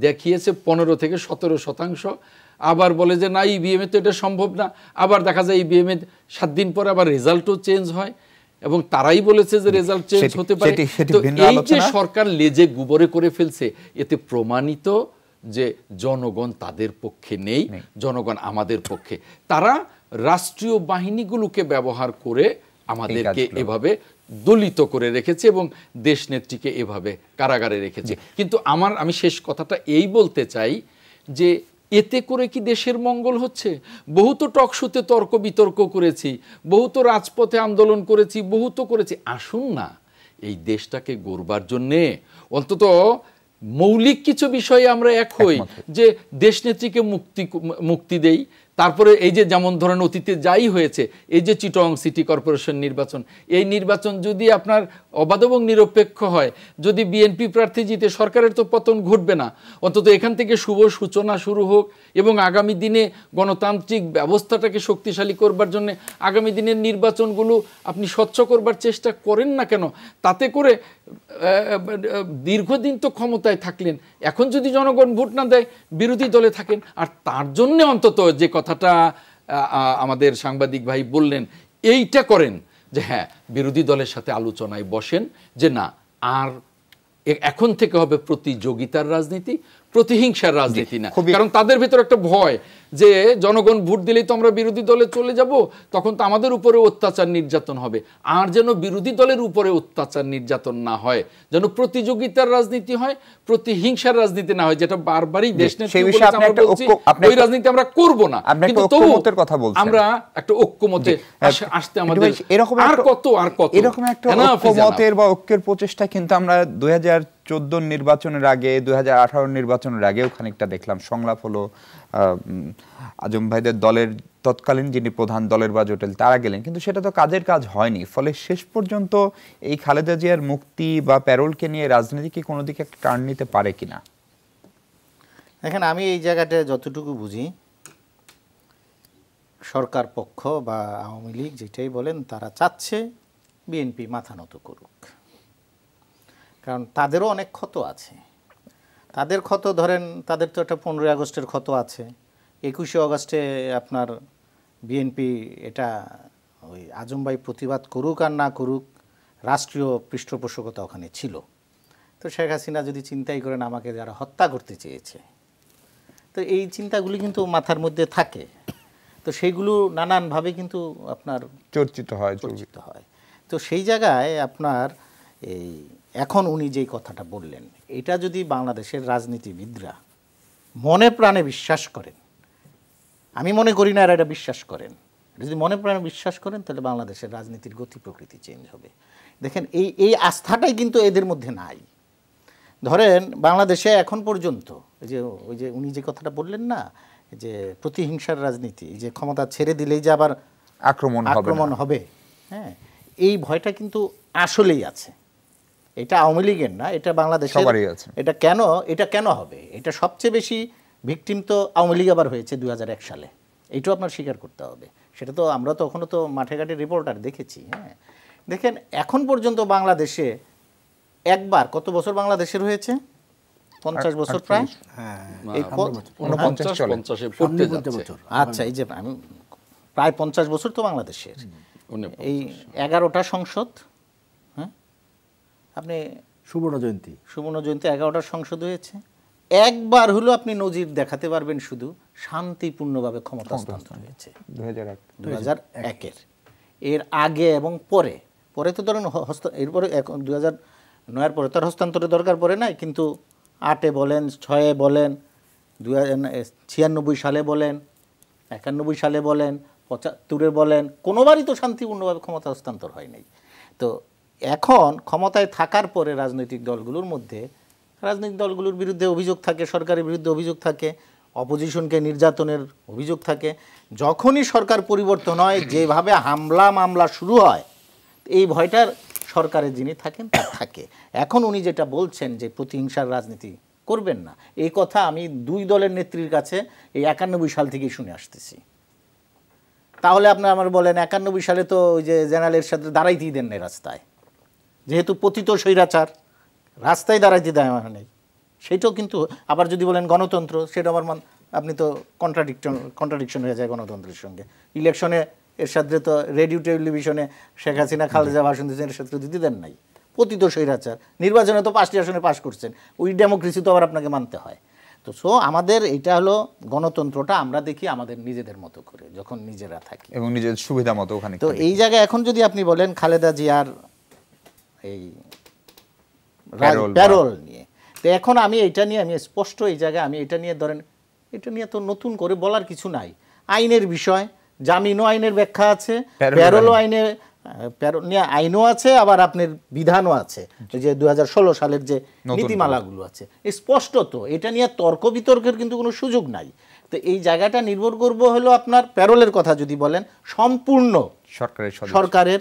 দেখিয়েছে পনেরো থেকে সতেরো শতাংশ আবার বলে যে না ইভিএমে e তো এটা সম্ভব না আবার দেখা যায় ইভিএমে e সাত দিন পরে আবার রেজাল্টও চেঞ্জ হয় এবং তারাই বলেছে যে রেজাল্ট চেঞ্জ হতে পারে তো এই যে সরকার লেজে গুবরে করে ফেলছে এতে প্রমাণিত যে জনগণ তাদের পক্ষে নেই জনগণ আমাদের পক্ষে তারা রাষ্ট্রীয় বাহিনীগুলোকে ব্যবহার করে আমাদেরকে এভাবে দলিত করে রেখেছে এবং দেশ নেত্রীকে এভাবে কারাগারে রেখেছে কিন্তু আমার আমি শেষ কথাটা এই বলতে চাই যে এতে করে কি দেশের মঙ্গল হচ্ছে বহু তো টকশোতে তর্ক বিতর্ক করেছি বহু তো রাজপথে আন্দোলন করেছি বহু তো করেছি আসুন না এই দেশটাকে গড়বার জন্যে অন্তত মৌলিক কিছু বিষয়ে আমরা এক হই যে দেশনেত্রীকে মুক্তি মুক্তি দেই তারপরে এই যে যেমন ধরেন অতীতে যাই হয়েছে এই যে চিটং সিটি কর্পোরেশন নির্বাচন এই নির্বাচন যদি আপনার অবাধ এবং নিরপেক্ষ হয় যদি বিএনপি প্রার্থী জিতে সরকারের তো পতন ঘটবে না অন্তত এখান থেকে শুভ সূচনা শুরু হোক এবং আগামী দিনে গণতান্ত্রিক ব্যবস্থাটাকে শক্তিশালী করবার জন্য আগামী দিনের নির্বাচনগুলো আপনি স্বচ্ছ করবার চেষ্টা করেন না কেন তাতে করে দীর্ঘদিন তো ক্ষমতায় থাকলেন এখন যদি জনগণ ভোট না দেয় বিরোধী দলে থাকেন আর তার জন্য অন্তত যে কথাটা আমাদের সাংবাদিক ভাই বললেন এইটা করেন যে হ্যাঁ বিরোধী দলের সাথে আলোচনায় বসেন যে না আর এখন থেকে হবে প্রতিযোগিতার রাজনীতি প্রতিহিংসার রাজনীতি না কারণ তাদের ভেতর একটা ভয় যে জনগণ ভোট দিলেই তো আমরা বিরোধী দলে চলে যাব তখন তো আমাদের উপরে অত্যাচার নির্যাতন হবে আর যেন বিরোধী দলের উপরে অত্যাচার নির্যাতন না হয় যেন প্রতিযোগিতার রাজনীতি হয় প্রতিহিংসার রাজনীতি না হয় যেটা বারবারই দেশ ওই রাজনীতি আমরা করব না কিন্তু তবু কথা বলছি আমরা একটা ঐক্যমতে আসতে আমাদের এরকম আর কত আর কত এরকম একটা ঐক্যমতের বা ঐক্যের প্রচেষ্টা কিন্তু আমরা দুই চোদ্দ নির্বাচনের আগে দু নির্বাচনের আগেও খানিকটা দেখলাম সংলাপ হলো আজম ভাইদের দলের তৎকালীন যিনি প্রধান দলের বা জোটেল তারা গেলেন কিন্তু সেটা তো কাজের কাজ হয়নি ফলে শেষ পর্যন্ত এই খালেদা জিয়ার মুক্তি বা প্যারোলকে নিয়ে রাজনীতি কি কোনো দিকে একটা টার্ন নিতে পারে কিনা এখন আমি এই জায়গাটা যতটুকু বুঝি সরকার পক্ষ বা আওয়ামী লীগ যেটাই বলেন তারা চাচ্ছে বিএনপি মাথা নত করুক কারণ তাদেরও অনেক ক্ষত আছে তাদের ক্ষত ধরেন তাদের তো একটা পনেরোই আগস্টের ক্ষত আছে একুশে অগস্টে আপনার বিএনপি এটা ওই আজমবাই প্রতিবাদ করুক আর না করুক রাষ্ট্রীয় পৃষ্ঠপোষকতা ওখানে ছিল তো শেখ হাসিনা যদি চিন্তাই করেন আমাকে যারা হত্যা করতে চেয়েছে তো এই চিন্তাগুলি কিন্তু মাথার মধ্যে থাকে তো সেইগুলো নানানভাবে কিন্তু আপনার চর্চিত হয় চর্চিত হয় তো সেই জায়গায় আপনার এই এখন উনি যেই কথাটা বললেন এটা যদি বাংলাদেশের রাজনীতিবিদরা মনে প্রাণে বিশ্বাস করেন আমি মনে করি না এরা এটা বিশ্বাস করেন যদি মনে প্রাণে বিশ্বাস করেন তাহলে বাংলাদেশের রাজনীতির গতি প্রকৃতি চেঞ্জ হবে দেখেন এই এই আস্থাটাই কিন্তু এদের মধ্যে নাই ধরেন বাংলাদেশে এখন পর্যন্ত যে ওই যে উনি যে কথাটা বললেন না যে প্রতিহিংসার রাজনীতি যে ক্ষমতা ছেড়ে দিলেই যে আবার আক্রমণ আক্রমণ হবে হ্যাঁ এই ভয়টা কিন্তু আসলেই আছে এটা আওয়ামী লীগের না এটা বাংলাদেশের এটা কেন এটা কেন হবে এটা সবচেয়ে বেশি ভিকটিম তো আওয়ামী লীগ আবার হয়েছে দুই সালে এইটাও আপনার স্বীকার করতে হবে সেটা তো আমরা তো ওখানে তো মাঠে ঘাটে রিপোর্টার দেখেছি হ্যাঁ দেখেন এখন পর্যন্ত বাংলাদেশে একবার কত বছর বাংলাদেশের হয়েছে পঞ্চাশ বছর প্রায় হ্যাঁ। আচ্ছা এই যে প্রায় পঞ্চাশ বছর তো বাংলাদেশের এই এগারোটা সংসদ আপনি সুবর্ণ জয়ন্তী সুবর্ণ জয়ন্তী এগারোটার সংসদ হয়েছে একবার হলো আপনি নজির দেখাতে পারবেন শুধু শান্তিপূর্ণভাবে ক্ষমতা হস্তান্তর হয়েছে দু হাজার একের এর আগে এবং পরে পরে তো ধরেন হস্ত এরপরে দু হাজার নয়ের পরে তার হস্তান্তরের দরকার পড়ে নাই কিন্তু আটে বলেন ছয়ে বলেন দু ছিয়ানব্বই সালে বলেন একানব্বই সালে বলেন পঁচাত্তরে বলেন কোনোবারই তো শান্তিপূর্ণভাবে ক্ষমতা হস্তান্তর হয় নাই তো এখন ক্ষমতায় থাকার পরে রাজনৈতিক দলগুলোর মধ্যে রাজনৈতিক দলগুলোর বিরুদ্ধে অভিযোগ থাকে সরকারের বিরুদ্ধে অভিযোগ থাকে অপোজিশনকে নির্যাতনের অভিযোগ থাকে যখনই সরকার পরিবর্তন হয় যেভাবে হামলা মামলা শুরু হয় এই ভয়টার সরকারের যিনি থাকেন তার থাকে এখন উনি যেটা বলছেন যে প্রতিহিংসার রাজনীতি করবেন না এই কথা আমি দুই দলের নেত্রীর কাছে এই একানব্বই সাল থেকেই শুনে আসতেছি তাহলে আপনার আমার বলেন একানব্বই সালে তো ওই যে জেনারেলের সাথে দাঁড়াইতেই দেন না রাস্তায় যেহেতু পতিত স্বৈরাচার রাস্তায় দাঁড়াইতে আমার নেই সেটাও কিন্তু আবার যদি বলেন গণতন্ত্র সেটা আবার মান আপনি তো কন্ট্রাডিকশন কন্ট্রাডিকশন হয়ে যায় গণতন্ত্রের সঙ্গে ইলেকশনে এর সাথে তো রেডিও টেলিভিশনে শেখ হাসিনা খালেদা ভাষণ দিয়েছেন এর সাথে দিতে দেন নাই পতিত স্বৈরাচার নির্বাচনে তো পাঁচটি আসনে পাশ করছেন ওই ডেমোক্রেসি তো আবার আপনাকে মানতে হয় তো সো আমাদের এটা হলো গণতন্ত্রটা আমরা দেখি আমাদের নিজেদের মতো করে যখন নিজেরা থাকি এবং নিজের সুবিধা মতো ওখানে তো এই জায়গায় এখন যদি আপনি বলেন খালেদা জিয়ার এই প্যারোল নিয়ে তো এখন আমি এটা নিয়ে আমি স্পষ্ট এই জায়গায় আমি এটা নিয়ে ধরেন এটা নিয়ে তো নতুন করে বলার কিছু নাই আইনের বিষয় জামিনও আইনের ব্যাখ্যা আছে প্যারোলও আইনের প্যারোল নিয়ে আইনও আছে আবার আপনার বিধানও আছে যে দু সালের যে নীতিমালাগুলো আছে স্পষ্ট তো এটা নিয়ে তর্ক বিতর্কের কিন্তু কোনো সুযোগ নাই তো এই জায়গাটা নির্ভর করবো হলো আপনার প্যারোলের কথা যদি বলেন সম্পূর্ণ সরকারের সরকারের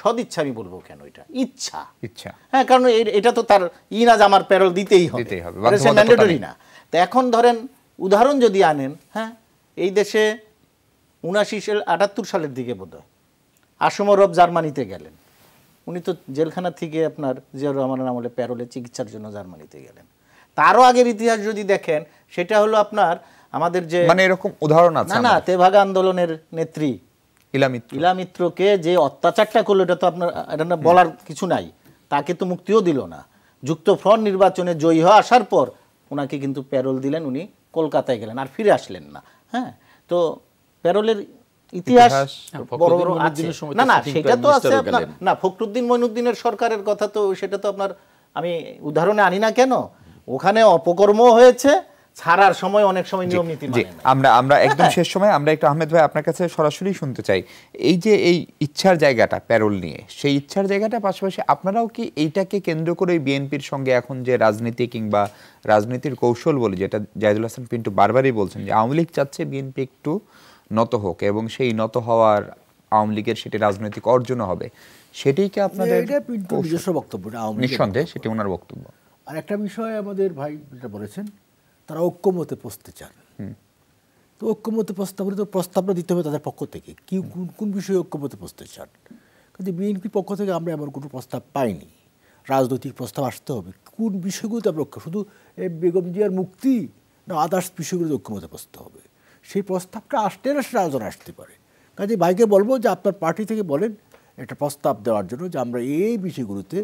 সদিচ্ছা আমি বলবো কেন এটা ইচ্ছা ইচ্ছা হ্যাঁ কারণ এটা তো তার ই না প্যারল দিতেই হবে ম্যান্ডেটরি না তো এখন ধরেন উদাহরণ যদি আনেন হ্যাঁ এই দেশে উনাশি সাল আটাত্তর সালের দিকে বোধ হয় আসমরব জার্মানিতে গেলেন উনি তো জেলখানা থেকে আপনার জিয়াউর রহমানের আমলে প্যারোলে চিকিৎসার জন্য জার্মানিতে গেলেন তারও আগের ইতিহাস যদি দেখেন সেটা হলো আপনার আমাদের যে মানে এরকম উদাহরণ আছে না না তেভাগা আন্দোলনের নেত্রী ইলামিত্রকে যে অত্যাচারটা করলো এটা তো আপনার এটা না বলার কিছু নাই তাকে তো মুক্তিও দিল না যুক্ত ফ্রন্ট নির্বাচনে জয়ী হয়ে আসার পর ওনাকে কিন্তু প্যারোল দিলেন উনি কলকাতায় গেলেন আর ফিরে আসলেন না হ্যাঁ তো প্যারোলের ইতিহাস হ্যাঁ, বড় বড় না না সেটা তো আছে আপনার না ফখরুদ্দিন মইনুদ্দিনের সরকারের কথা তো সেটা তো আপনার আমি উদাহরণে আনি না কেন ওখানে অপকর্ম হয়েছে ছাড়ার সময় অনেক সময় নিয়ম নীতি মানে আমরা আমরা একদম হ্যাঁ। শেষ সময় আমরা একটু আহমেদ ভাই আপনার কাছে সরাসরি শুনতে চাই এই যে এই ইচ্ছার জায়গাটা প্যারল নিয়ে সেই ইচ্ছার জায়গাটা পাশাপাশি আপনারাও কি এইটাকে কেন্দ্র করে বিএনপির সঙ্গে এখন যে রাজনীতি কিংবা রাজনীতির কৌশল বলে যেটা জাহিদুল হাসান পিন্টু বারবারই বলছেন যে আওয়ামী লীগ চাচ্ছে বিএনপি একটু নত হোক এবং সেই নত হওয়ার আওয়ামী লীগের সেটি রাজনৈতিক অর্জন হবে সেটাই কি আপনাদের নিজস্ব বক্তব্য নিঃসন্দেহে সেটি ওনার বক্তব্য আর একটা বিষয় আমাদের ভাই যেটা বলেছেন তারা ঐক্যমতে পৌঁছতে চান তো ঐক্যমতে প্রস্তাবনা তো প্রস্তাবটা দিতে হবে তাদের পক্ষ থেকে কি কোন কোন বিষয়ে ঐক্যমতে পৌঁছতে চান কিন্তু বিএনপির পক্ষ থেকে আমরা এমন কোনো প্রস্তাব পাইনি রাজনৈতিক প্রস্তাব আসতে হবে কোন বিষয়গুলোতে আমরা শুধু বেগম জিয়ার মুক্তি না আদার্স বিষয়গুলোতে ঐক্যমতে পৌঁছতে হবে সেই প্রস্তাবটা আসতে না সেটা আলোচনা আসতে পারে কাজে ভাইকে বলবো যে আপনার পার্টি থেকে বলেন একটা প্রস্তাব দেওয়ার জন্য যে আমরা এই বিষয়গুলোতে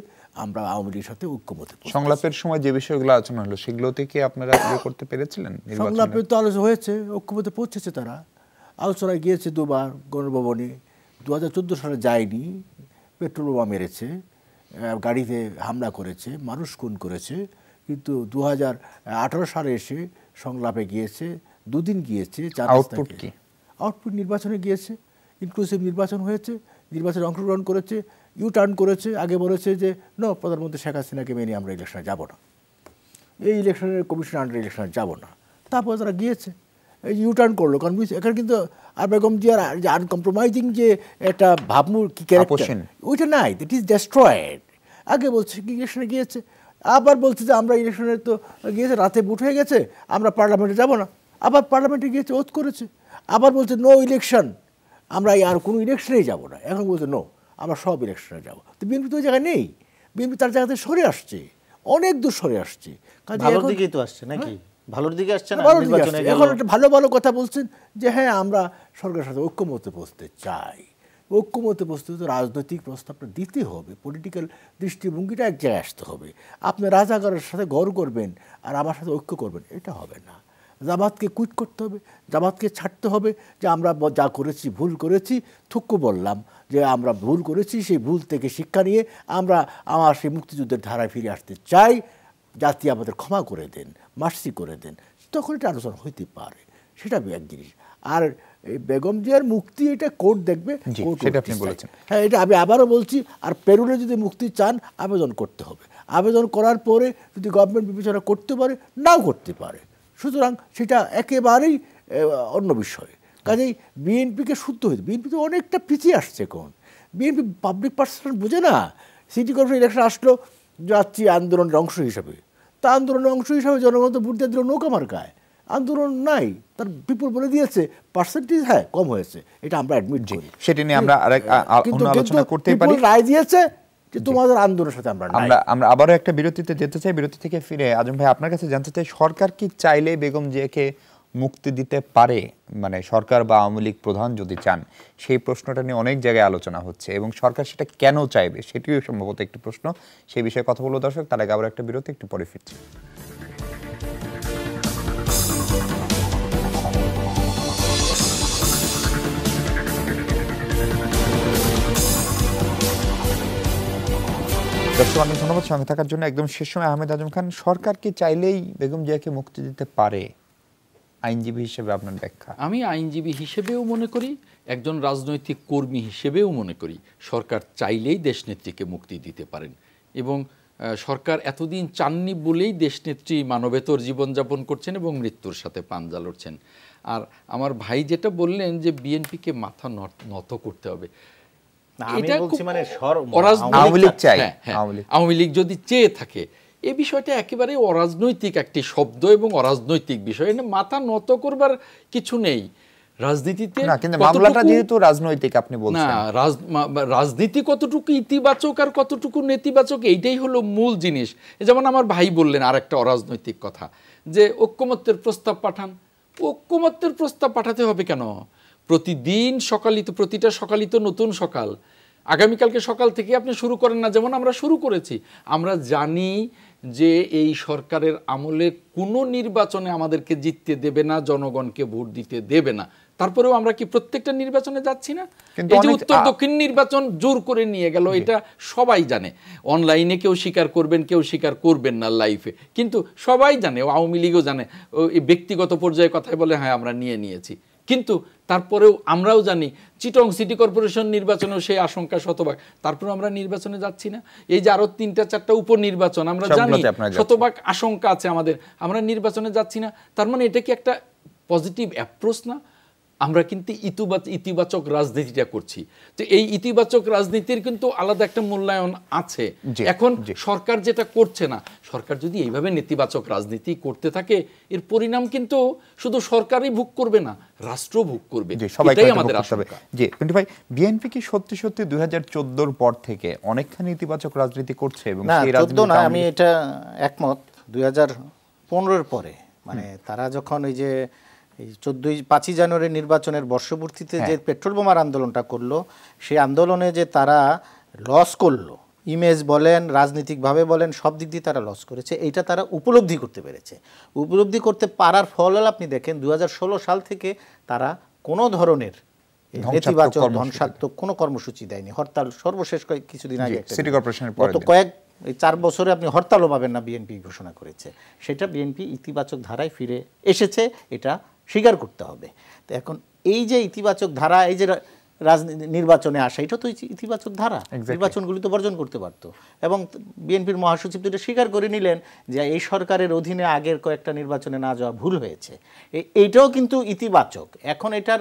আমরা আওয়ামী লীগের সাথে ঐক্যমত সংলাপের সময় যে বিষয়গুলো আলোচনা হলো সেগুলোতে কি আপনারা করতে পেরেছিলেন সংলাপে তো আলোচনা হয়েছে ঐক্যমতে পৌঁছেছে তারা আলোচনায় গিয়েছে দুবার গণভবনে দু হাজার চোদ্দো সালে যায়নি পেট্রোল বোমা মেরেছে গাড়িতে হামলা করেছে মানুষ খুন করেছে কিন্তু দু হাজার সালে এসে সংলাপে গিয়েছে দুদিন গিয়েছে আউটপুট নির্বাচনে গিয়েছে ইনক্লুসিভ নির্বাচন হয়েছে নির্বাচনে অংশগ্রহণ করেছে ইউ টার্ন করেছে আগে বলেছে যে ন প্রধানমন্ত্রী শেখ হাসিনাকে মেনে আমরা ইলেকশনে যাব না এই ইলেকশনের কমিশন আন্ডার ইলেকশনে যাব না তারপর তারা গিয়েছে এই ইউ টার্ন করলো কারণ এখানে কিন্তু আর বেগম জিয়ার যে আনকম্প্রোমাইজিং যে একটা ভাবমূর কি ক্যারেক্টার ওইটা নাই দ্যাট ইজ ডেস্ট্রয়েড আগে বলছে কি ইলেকশনে গিয়েছে আবার বলছে যে আমরা ইলেকশনে তো গিয়েছে রাতে বুট হয়ে গেছে আমরা পার্লামেন্টে যাব না আবার পার্লামেন্টে গিয়েছে ওথ করেছে আবার বলছে নো ইলেকশন আমরা আর কোনো ইলেকশনেই যাব না এখন বলছে নো আমরা সব ইলেকশনে যাব তো বিএনপি তো ওই জায়গায় নেই বিএনপি তার জায়গাতে সরে আসছে অনেক দূর সরে আসছে তো আসছে নাকি হ্যাঁ। ভালোর দিকে আসছে এখন একটা ভালো ভালো কথা বলছেন যে হ্যাঁ আমরা সরকারের সাথে ঐক্যমতে বসতে চাই ঐক্যমতে বসতে তো রাজনৈতিক প্রস্তাবটা দিতে হবে পলিটিক্যাল দৃষ্টিভঙ্গিটা এক জায়গায় আসতে হবে আপনি রাজাগারের সাথে গর করবেন আর আমার সাথে ঐক্য করবেন এটা হবে না জামাতকে কুইট করতে হবে জামাতকে ছাড়তে হবে যে আমরা যা করেছি ভুল করেছি থুক্কু বললাম যে আমরা ভুল করেছি সেই ভুল থেকে শিক্ষা নিয়ে আমরা আমার সেই মুক্তিযুদ্ধের ধারায় ফিরে আসতে চাই জাতি আমাদের ক্ষমা করে দেন মার্সি করে দেন তখন এটা আলোচনা হইতে পারে সেটা এক জিনিস আর এই বেগম জিয়ার মুক্তি এটা কোর্ট দেখবে হ্যাঁ এটা আমি আবারও বলছি আর পেরুলে যদি মুক্তি চান আবেদন করতে হবে আবেদন করার পরে যদি গভর্নমেন্ট বিবেচনা করতে পারে নাও করতে পারে সুতরাং সেটা একেবারেই অন্য বিষয় কাজেই বিএনপিকে শুদ্ধ হয়েছে বিএনপি তো অনেকটা পিছিয়ে আসছে এখন বিএনপি পাবলিক পার্সন বোঝে না সিটি কর্পোরেশন ইলেকশন আসলো যাচ্ছি আন্দোলনের অংশ হিসাবে তা আন্দোলনের অংশ হিসাবে জনগণ তো ভোট দিল নৌকা মার্কায় আন্দোলন নাই তার পিপুল বলে দিয়েছে পার্সেন্টেজ হ্যাঁ কম হয়েছে এটা আমরা অ্যাডমিট করি সেটা নিয়ে আমরা অন্য আলোচনা করতে পারি রায় দিয়েছে যে তোমাদের আন্দোলনের সাথে আমরা আমরা আমরা আবারও একটা বিরতিতে যেতে চাই বিরতি থেকে ফিরে আজম ভাই আপনার কাছে জানতে চাই সরকার কি চাইলে বেগম জিয়াকে মুক্তি দিতে পারে মানে সরকার বা আওয়ামী লীগ প্রধান যদি চান সেই প্রশ্নটা নিয়ে অনেক জায়গায় আলোচনা হচ্ছে এবং সরকার সেটা কেন চাইবে সেটিও সম্ভবত একটি প্রশ্ন সেই বিষয়ে কথা বলবো দর্শক তার আগে আবার একটা বিরতি একটু পরে ফিরছে দর্শক অনেক ধন্যবাদ সঙ্গে থাকার জন্য একদম শেষ সময় আহমেদ আজম খান সরকার কি চাইলেই বেগম জিয়াকে মুক্তি দিতে পারে আইনজীবী হিসেবে আপনার ব্যাখ্যা আমি আইনজীবী হিসেবেও মনে করি একজন রাজনৈতিক কর্মী হিসেবেও মনে করি সরকার চাইলেই দেশনেত্রীকে মুক্তি দিতে পারেন এবং সরকার এতদিন চাননি বলেই দেশনেত্রী মানবেতর জীবনযাপন করছেন এবং মৃত্যুর সাথে পাঞ্জা লড়ছেন আর আমার ভাই যেটা বললেন যে বিএনপিকে মাথা নত করতে হবে মানে হ্যাঁ, হ্যাঁ। আওয়ামী লীগ যদি চেয়ে থাকে এই বিষয়টা একেবারে অরাজনৈতিক একটি শব্দ এবং অরাজনৈতিক বিষয় এটা মাথা নত করবার কিছু নেই রাজনীতিতে মামলাটা যেহেতু রাজনৈতিক আপনি বলছেন না রাজনীতি কতটুকু ইতিবাচক আর কতটুকু নেতিবাচক এইটাই হলো মূল জিনিস যেমন আমার ভাই বললেন আর একটা অরাজনৈতিক কথা যে ঐক্যমত্যের প্রস্তাব পাঠান ঐক্যমত্যের প্রস্তাব পাঠাতে হবে কেন প্রতিদিন সকালই তো প্রতিটা সকালই তো নতুন সকাল আগামীকালকে সকাল থেকে আপনি শুরু করেন না যেমন আমরা শুরু করেছি আমরা জানি যে এই সরকারের আমলে কোনো নির্বাচনে আমাদেরকে জিততে দেবে না জনগণকে ভোট দিতে দেবে না তারপরেও আমরা কি প্রত্যেকটা নির্বাচনে যাচ্ছি না এই যে উত্তর দক্ষিণ নির্বাচন জোর করে নিয়ে গেল এটা সবাই জানে অনলাইনে কেউ স্বীকার করবেন কেউ স্বীকার করবেন না লাইফে কিন্তু সবাই জানে আওয়ামী লীগও জানে ব্যক্তিগত পর্যায়ে কথায় বলে হ্যাঁ আমরা নিয়ে নিয়েছি কিন্তু তারপরেও আমরাও জানি চিটং সিটি কর্পোরেশন নির্বাচনেও সেই আশঙ্কা শতভাগ তারপর আমরা নির্বাচনে যাচ্ছি না এই যে আরো তিনটা চারটা উপনির্বাচন আমরা জানি শতভাগ আশঙ্কা আছে আমাদের আমরা নির্বাচনে যাচ্ছি না তার মানে এটা কি একটা পজিটিভ অ্যাপ্রোচ না আমরা কিন্তু ইতিবাচক রাজনীতিটা করছি তো এই ইতিবাচক রাজনীতির কিন্তু আলাদা একটা মূল্যায়ন আছে এখন সরকার যেটা করছে না সরকার যদি এইভাবে নেতিবাচক রাজনীতি করতে থাকে এর পরিণাম কিন্তু শুধু সরকারই ভোগ করবে না রাষ্ট্র ভোগ করবে সবাই আমাদের আসবে যে কিন্তু ভাই বিএনপি কি সত্যি সত্যি দুই হাজার পর থেকে অনেকখানি ইতিবাচক রাজনীতি করছে এবং না আমি এটা একমত দুই হাজার পরে মানে তারা যখন ওই যে এই চোদ্দই পাঁচই জানুয়ারি নির্বাচনের বর্ষপূর্তিতে যে হ্যাঁ। পেট্রোল বোমার আন্দোলনটা করলো সেই আন্দোলনে যে তারা লস করলো ইমেজ বলেন রাজনৈতিকভাবে বলেন সব দিক দিয়ে তারা লস করেছে এটা তারা উপলব্ধি করতে পেরেছে উপলব্ধি করতে পারার ফল আপনি দেখেন দু সাল থেকে তারা কোনো ধরনের নেতিবাচক ধ্বংসাত্মক কোনো কর্মসূচি দেয়নি হরতাল সর্বশেষ কয়েক কিছুদিন আগে সিটি কর্পোরেশনের গত কয়েক এই চার বছরে আপনি হরতালও পাবেন না বিএনপি ঘোষণা করেছে সেটা বিএনপি ইতিবাচক ধারায় ফিরে এসেছে এটা স্বীকার করতে হবে তো এখন এই যে ইতিবাচক ধারা এই যে রাজনীতি নির্বাচনে আসা এটা তো ইতিবাচক ধারা নির্বাচনগুলি তো বর্জন করতে পারত এবং বিএনপির মহাসচিব এটা স্বীকার করে নিলেন যে এই সরকারের অধীনে আগের কয়েকটা নির্বাচনে না যাওয়া ভুল হয়েছে এইটাও কিন্তু ইতিবাচক এখন এটার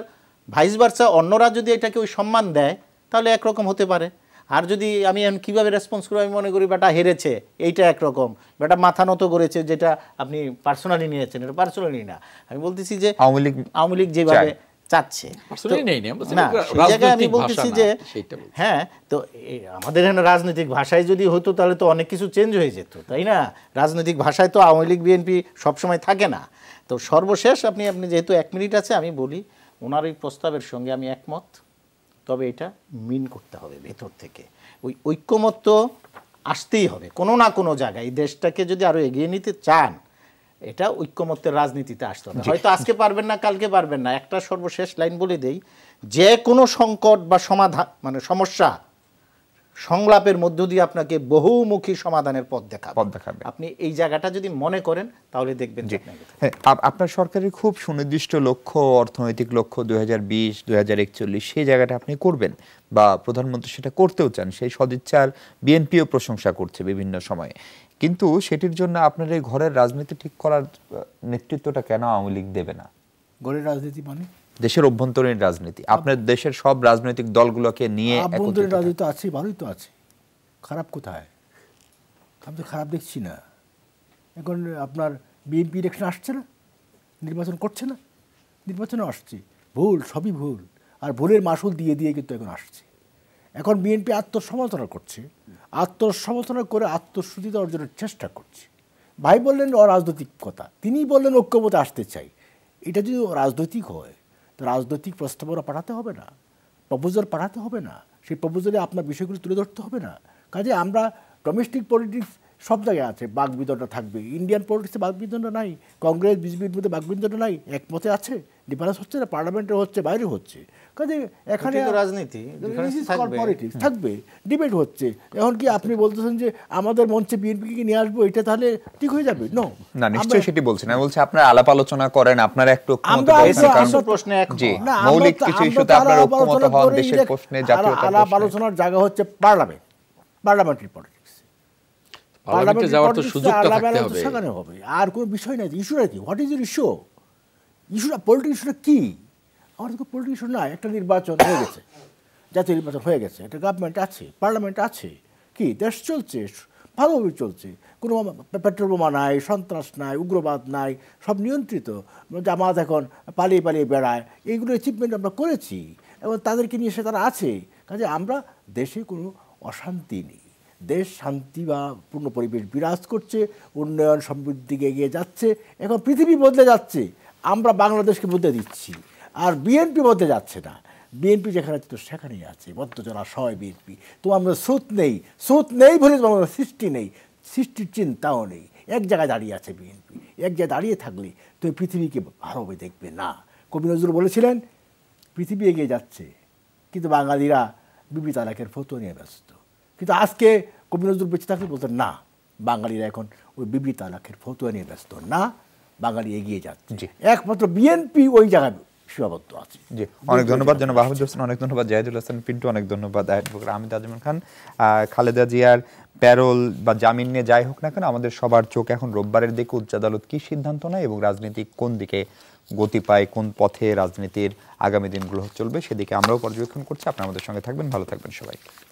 ভাইস ভার্সা অন্যরা যদি এটাকে ওই সম্মান দেয় তাহলে একরকম হতে পারে আর যদি আমি এখন কীভাবে রেসপন্স করবো আমি মনে করি বেটা হেরেছে এইটা একরকম বেটা মাথা নত করেছে যেটা আপনি পার্সোনালি নিয়েছেন এটা পার্সোনালি না আমি বলতেছি যে আওয়ামী লীগ আওয়ামী লীগ যেভাবে চাচ্ছে না সেই জায়গায় আমি বলতেছি যে হ্যাঁ তো আমাদের এখানে রাজনৈতিক ভাষায় যদি হতো তাহলে তো অনেক কিছু চেঞ্জ হয়ে যেত তাই না রাজনৈতিক ভাষায় তো আওয়ামী লীগ বিএনপি সবসময় থাকে না তো সর্বশেষ আপনি আপনি যেহেতু এক মিনিট আছে আমি বলি ওনার এই প্রস্তাবের সঙ্গে আমি একমত তবে এটা মিন করতে হবে ভেতর থেকে ওই ঐক্যমত্য আসতেই হবে কোনো না কোনো জায়গায় এই দেশটাকে যদি আরও এগিয়ে নিতে চান এটা ঐক্যমত্যের রাজনীতিতে আসতে হবে হয়তো আজকে পারবেন না কালকে পারবেন না একটা সর্বশেষ লাইন বলে দেই যে কোনো সংকট বা সমাধান মানে সমস্যা সংলাপের মধ্য দিয়ে আপনাকে বহুমুখী সমাধানের পথ দেখা পথ দেখাবে আপনি এই জায়গাটা যদি মনে করেন তাহলে দেখবেন যে হ্যাঁ আপনার সরকারের খুব সুনির্দিষ্ট লক্ষ্য অর্থনৈতিক লক্ষ্য দু হাজার বিশ সেই জায়গাটা আপনি করবেন বা প্রধানমন্ত্রী সেটা করতেও চান সেই সদিচ্ছার বিএনপিও প্রশংসা করছে বিভিন্ন সময়ে কিন্তু সেটির জন্য আপনার এই ঘরের রাজনীতি ঠিক করার নেতৃত্বটা কেন আওয়ামী লীগ দেবে না ঘরের রাজনীতি মানে দেশের অভ্যন্তরীণ রাজনীতি আপনার দেশের সব রাজনৈতিক দলগুলোকে নিয়ে অভ্যন্তরীণ রাজনীতি আছে ভালোই তো আছে খারাপ কোথায় আমি তো খারাপ দেখছি না এখন আপনার বিএনপি ইলেকশন আসছে না নির্বাচন করছে না নির্বাচনও আসছে ভুল সবই ভুল আর ভুলের মাসুল দিয়ে দিয়ে কিন্তু এখন আসছে এখন বিএনপি আত্মসমালোচনা করছে আত্মসমালোচনা করে আত্মশ্রুতিতে অর্জনের চেষ্টা করছে ভাই বললেন অরাজনৈতিক কথা তিনি বললেন ঐক্যবতে আসতে চাই এটা যদি রাজনৈতিক হয় রাজনৈতিক প্রস্তাবনা পাঠাতে হবে না প্রপোজাল পাঠাতে হবে না সেই প্রপোজালে আপনার বিষয়গুলো তুলে ধরতে হবে না কাজে আমরা ডোমেস্টিক পলিটিক্স সব জায়গায় আছে বাগবিদণ্ডা থাকবে ইন্ডিয়ান পলিটিক্সে বাগবিদণ্ড নাই কংগ্রেস বিজেপির মধ্যে বাগবিদণ্ড নাই একমতে আছে ডিফারেন্স হচ্ছে না পার্লামেন্টে হচ্ছে বাইরে হচ্ছে কাজে এখানে রাজনীতি পলিটিক্স থাকবে ডিবেট হচ্ছে এখন কি আপনি বলতেছেন যে আমাদের মঞ্চে বিএনপি কি নিয়ে আসবো এটা তাহলে ঠিক হয়ে যাবে নো না নিশ্চয়ই সেটি বলছি না বলছি আপনারা আলাপ আলোচনা করেন আপনার একটু প্রশ্নে মৌলিক কিছু ইস্যুতে ঐক্যমত দেশের প্রশ্নে আলাপ আলোচনার জায়গা হচ্ছে পার্লামেন্ট পার্লামেন্টারি পলিটিক্স পার্লামেন্টে যাওয়ার তো সুযোগটা থাকতে হবে সেখানে হবে আর কোনো বিষয় নাই ইস্যুটা কি হোয়াট ইজ ইউর ইস্যু ইস্যুটা ইস্যুটা কি আমার তো ইস্যু নাই একটা নির্বাচন হয়ে গেছে জাতীয় নির্বাচন হয়ে গেছে একটা গভর্নমেন্ট আছে পার্লামেন্ট আছে কি দেশ চলছে ভালোভাবে চলছে কোনো পেট্রোল বোমা নাই সন্ত্রাস নাই উগ্রবাদ নাই সব নিয়ন্ত্রিত মানে জামাত এখন পালিয়ে পালিয়ে বেড়ায় এইগুলো অ্যাচিভমেন্ট আমরা করেছি এবং তাদেরকে নিয়ে সে তারা আছে কাজে আমরা দেশে কোনো অশান্তি নেই দেশ শান্তি বা পূর্ণ পরিবেশ বিরাজ করছে উন্নয়ন সমৃদ্ধিকে এগিয়ে যাচ্ছে এখন পৃথিবী বদলে যাচ্ছে আমরা বাংলাদেশকে বদলে দিচ্ছি আর বিএনপি বদলে যাচ্ছে না বিএনপি যেখানে আছে তো সেখানেই আছে বদ্ধ সয় বিএনপি তো আমরা স্রোত নেই স্রোত নেই বলে তো আমরা সৃষ্টি নেই সৃষ্টির চিন্তাও নেই এক জায়গায় দাঁড়িয়ে আছে বিএনপি এক জায়গায় দাঁড়িয়ে থাকলে তো পৃথিবীকে ভালোভাবে দেখবে না কবি নজরুল বলেছিলেন পৃথিবী এগিয়ে যাচ্ছে কিন্তু বাঙালিরা বিবি তালাকের ফতো নিয়ে ব্যস্ত কিন্তু আজকে কবি নজরুল বেঁচে থাকলে বলতেন না বাঙালিরা এখন ওই বিবি তালাকের ফতুয়া নিয়ে ব্যস্ত না বাঙালি এগিয়ে যাচ্ছে একমাত্র বিএনপি ওই জায়গায় সীমাবদ্ধ আছে জি অনেক ধন্যবাদ জনাব আহমদ হোসেন অনেক ধন্যবাদ জাহিদুল হাসান পিন্টু অনেক ধন্যবাদ আমি আহমেদ আজমান খান খালেদা জিয়ার প্যারোল বা জামিন নিয়ে যাই হোক না কেন আমাদের সবার চোখ এখন রোববারের দিকে উচ্চ আদালত কী সিদ্ধান্ত নেয় এবং রাজনীতি কোন দিকে গতি পায় কোন পথে রাজনীতির আগামী দিনগুলো চলবে সেদিকে আমরাও পর্যবেক্ষণ করছি আপনার আমাদের সঙ্গে থাকবেন ভালো থাকবেন সবাই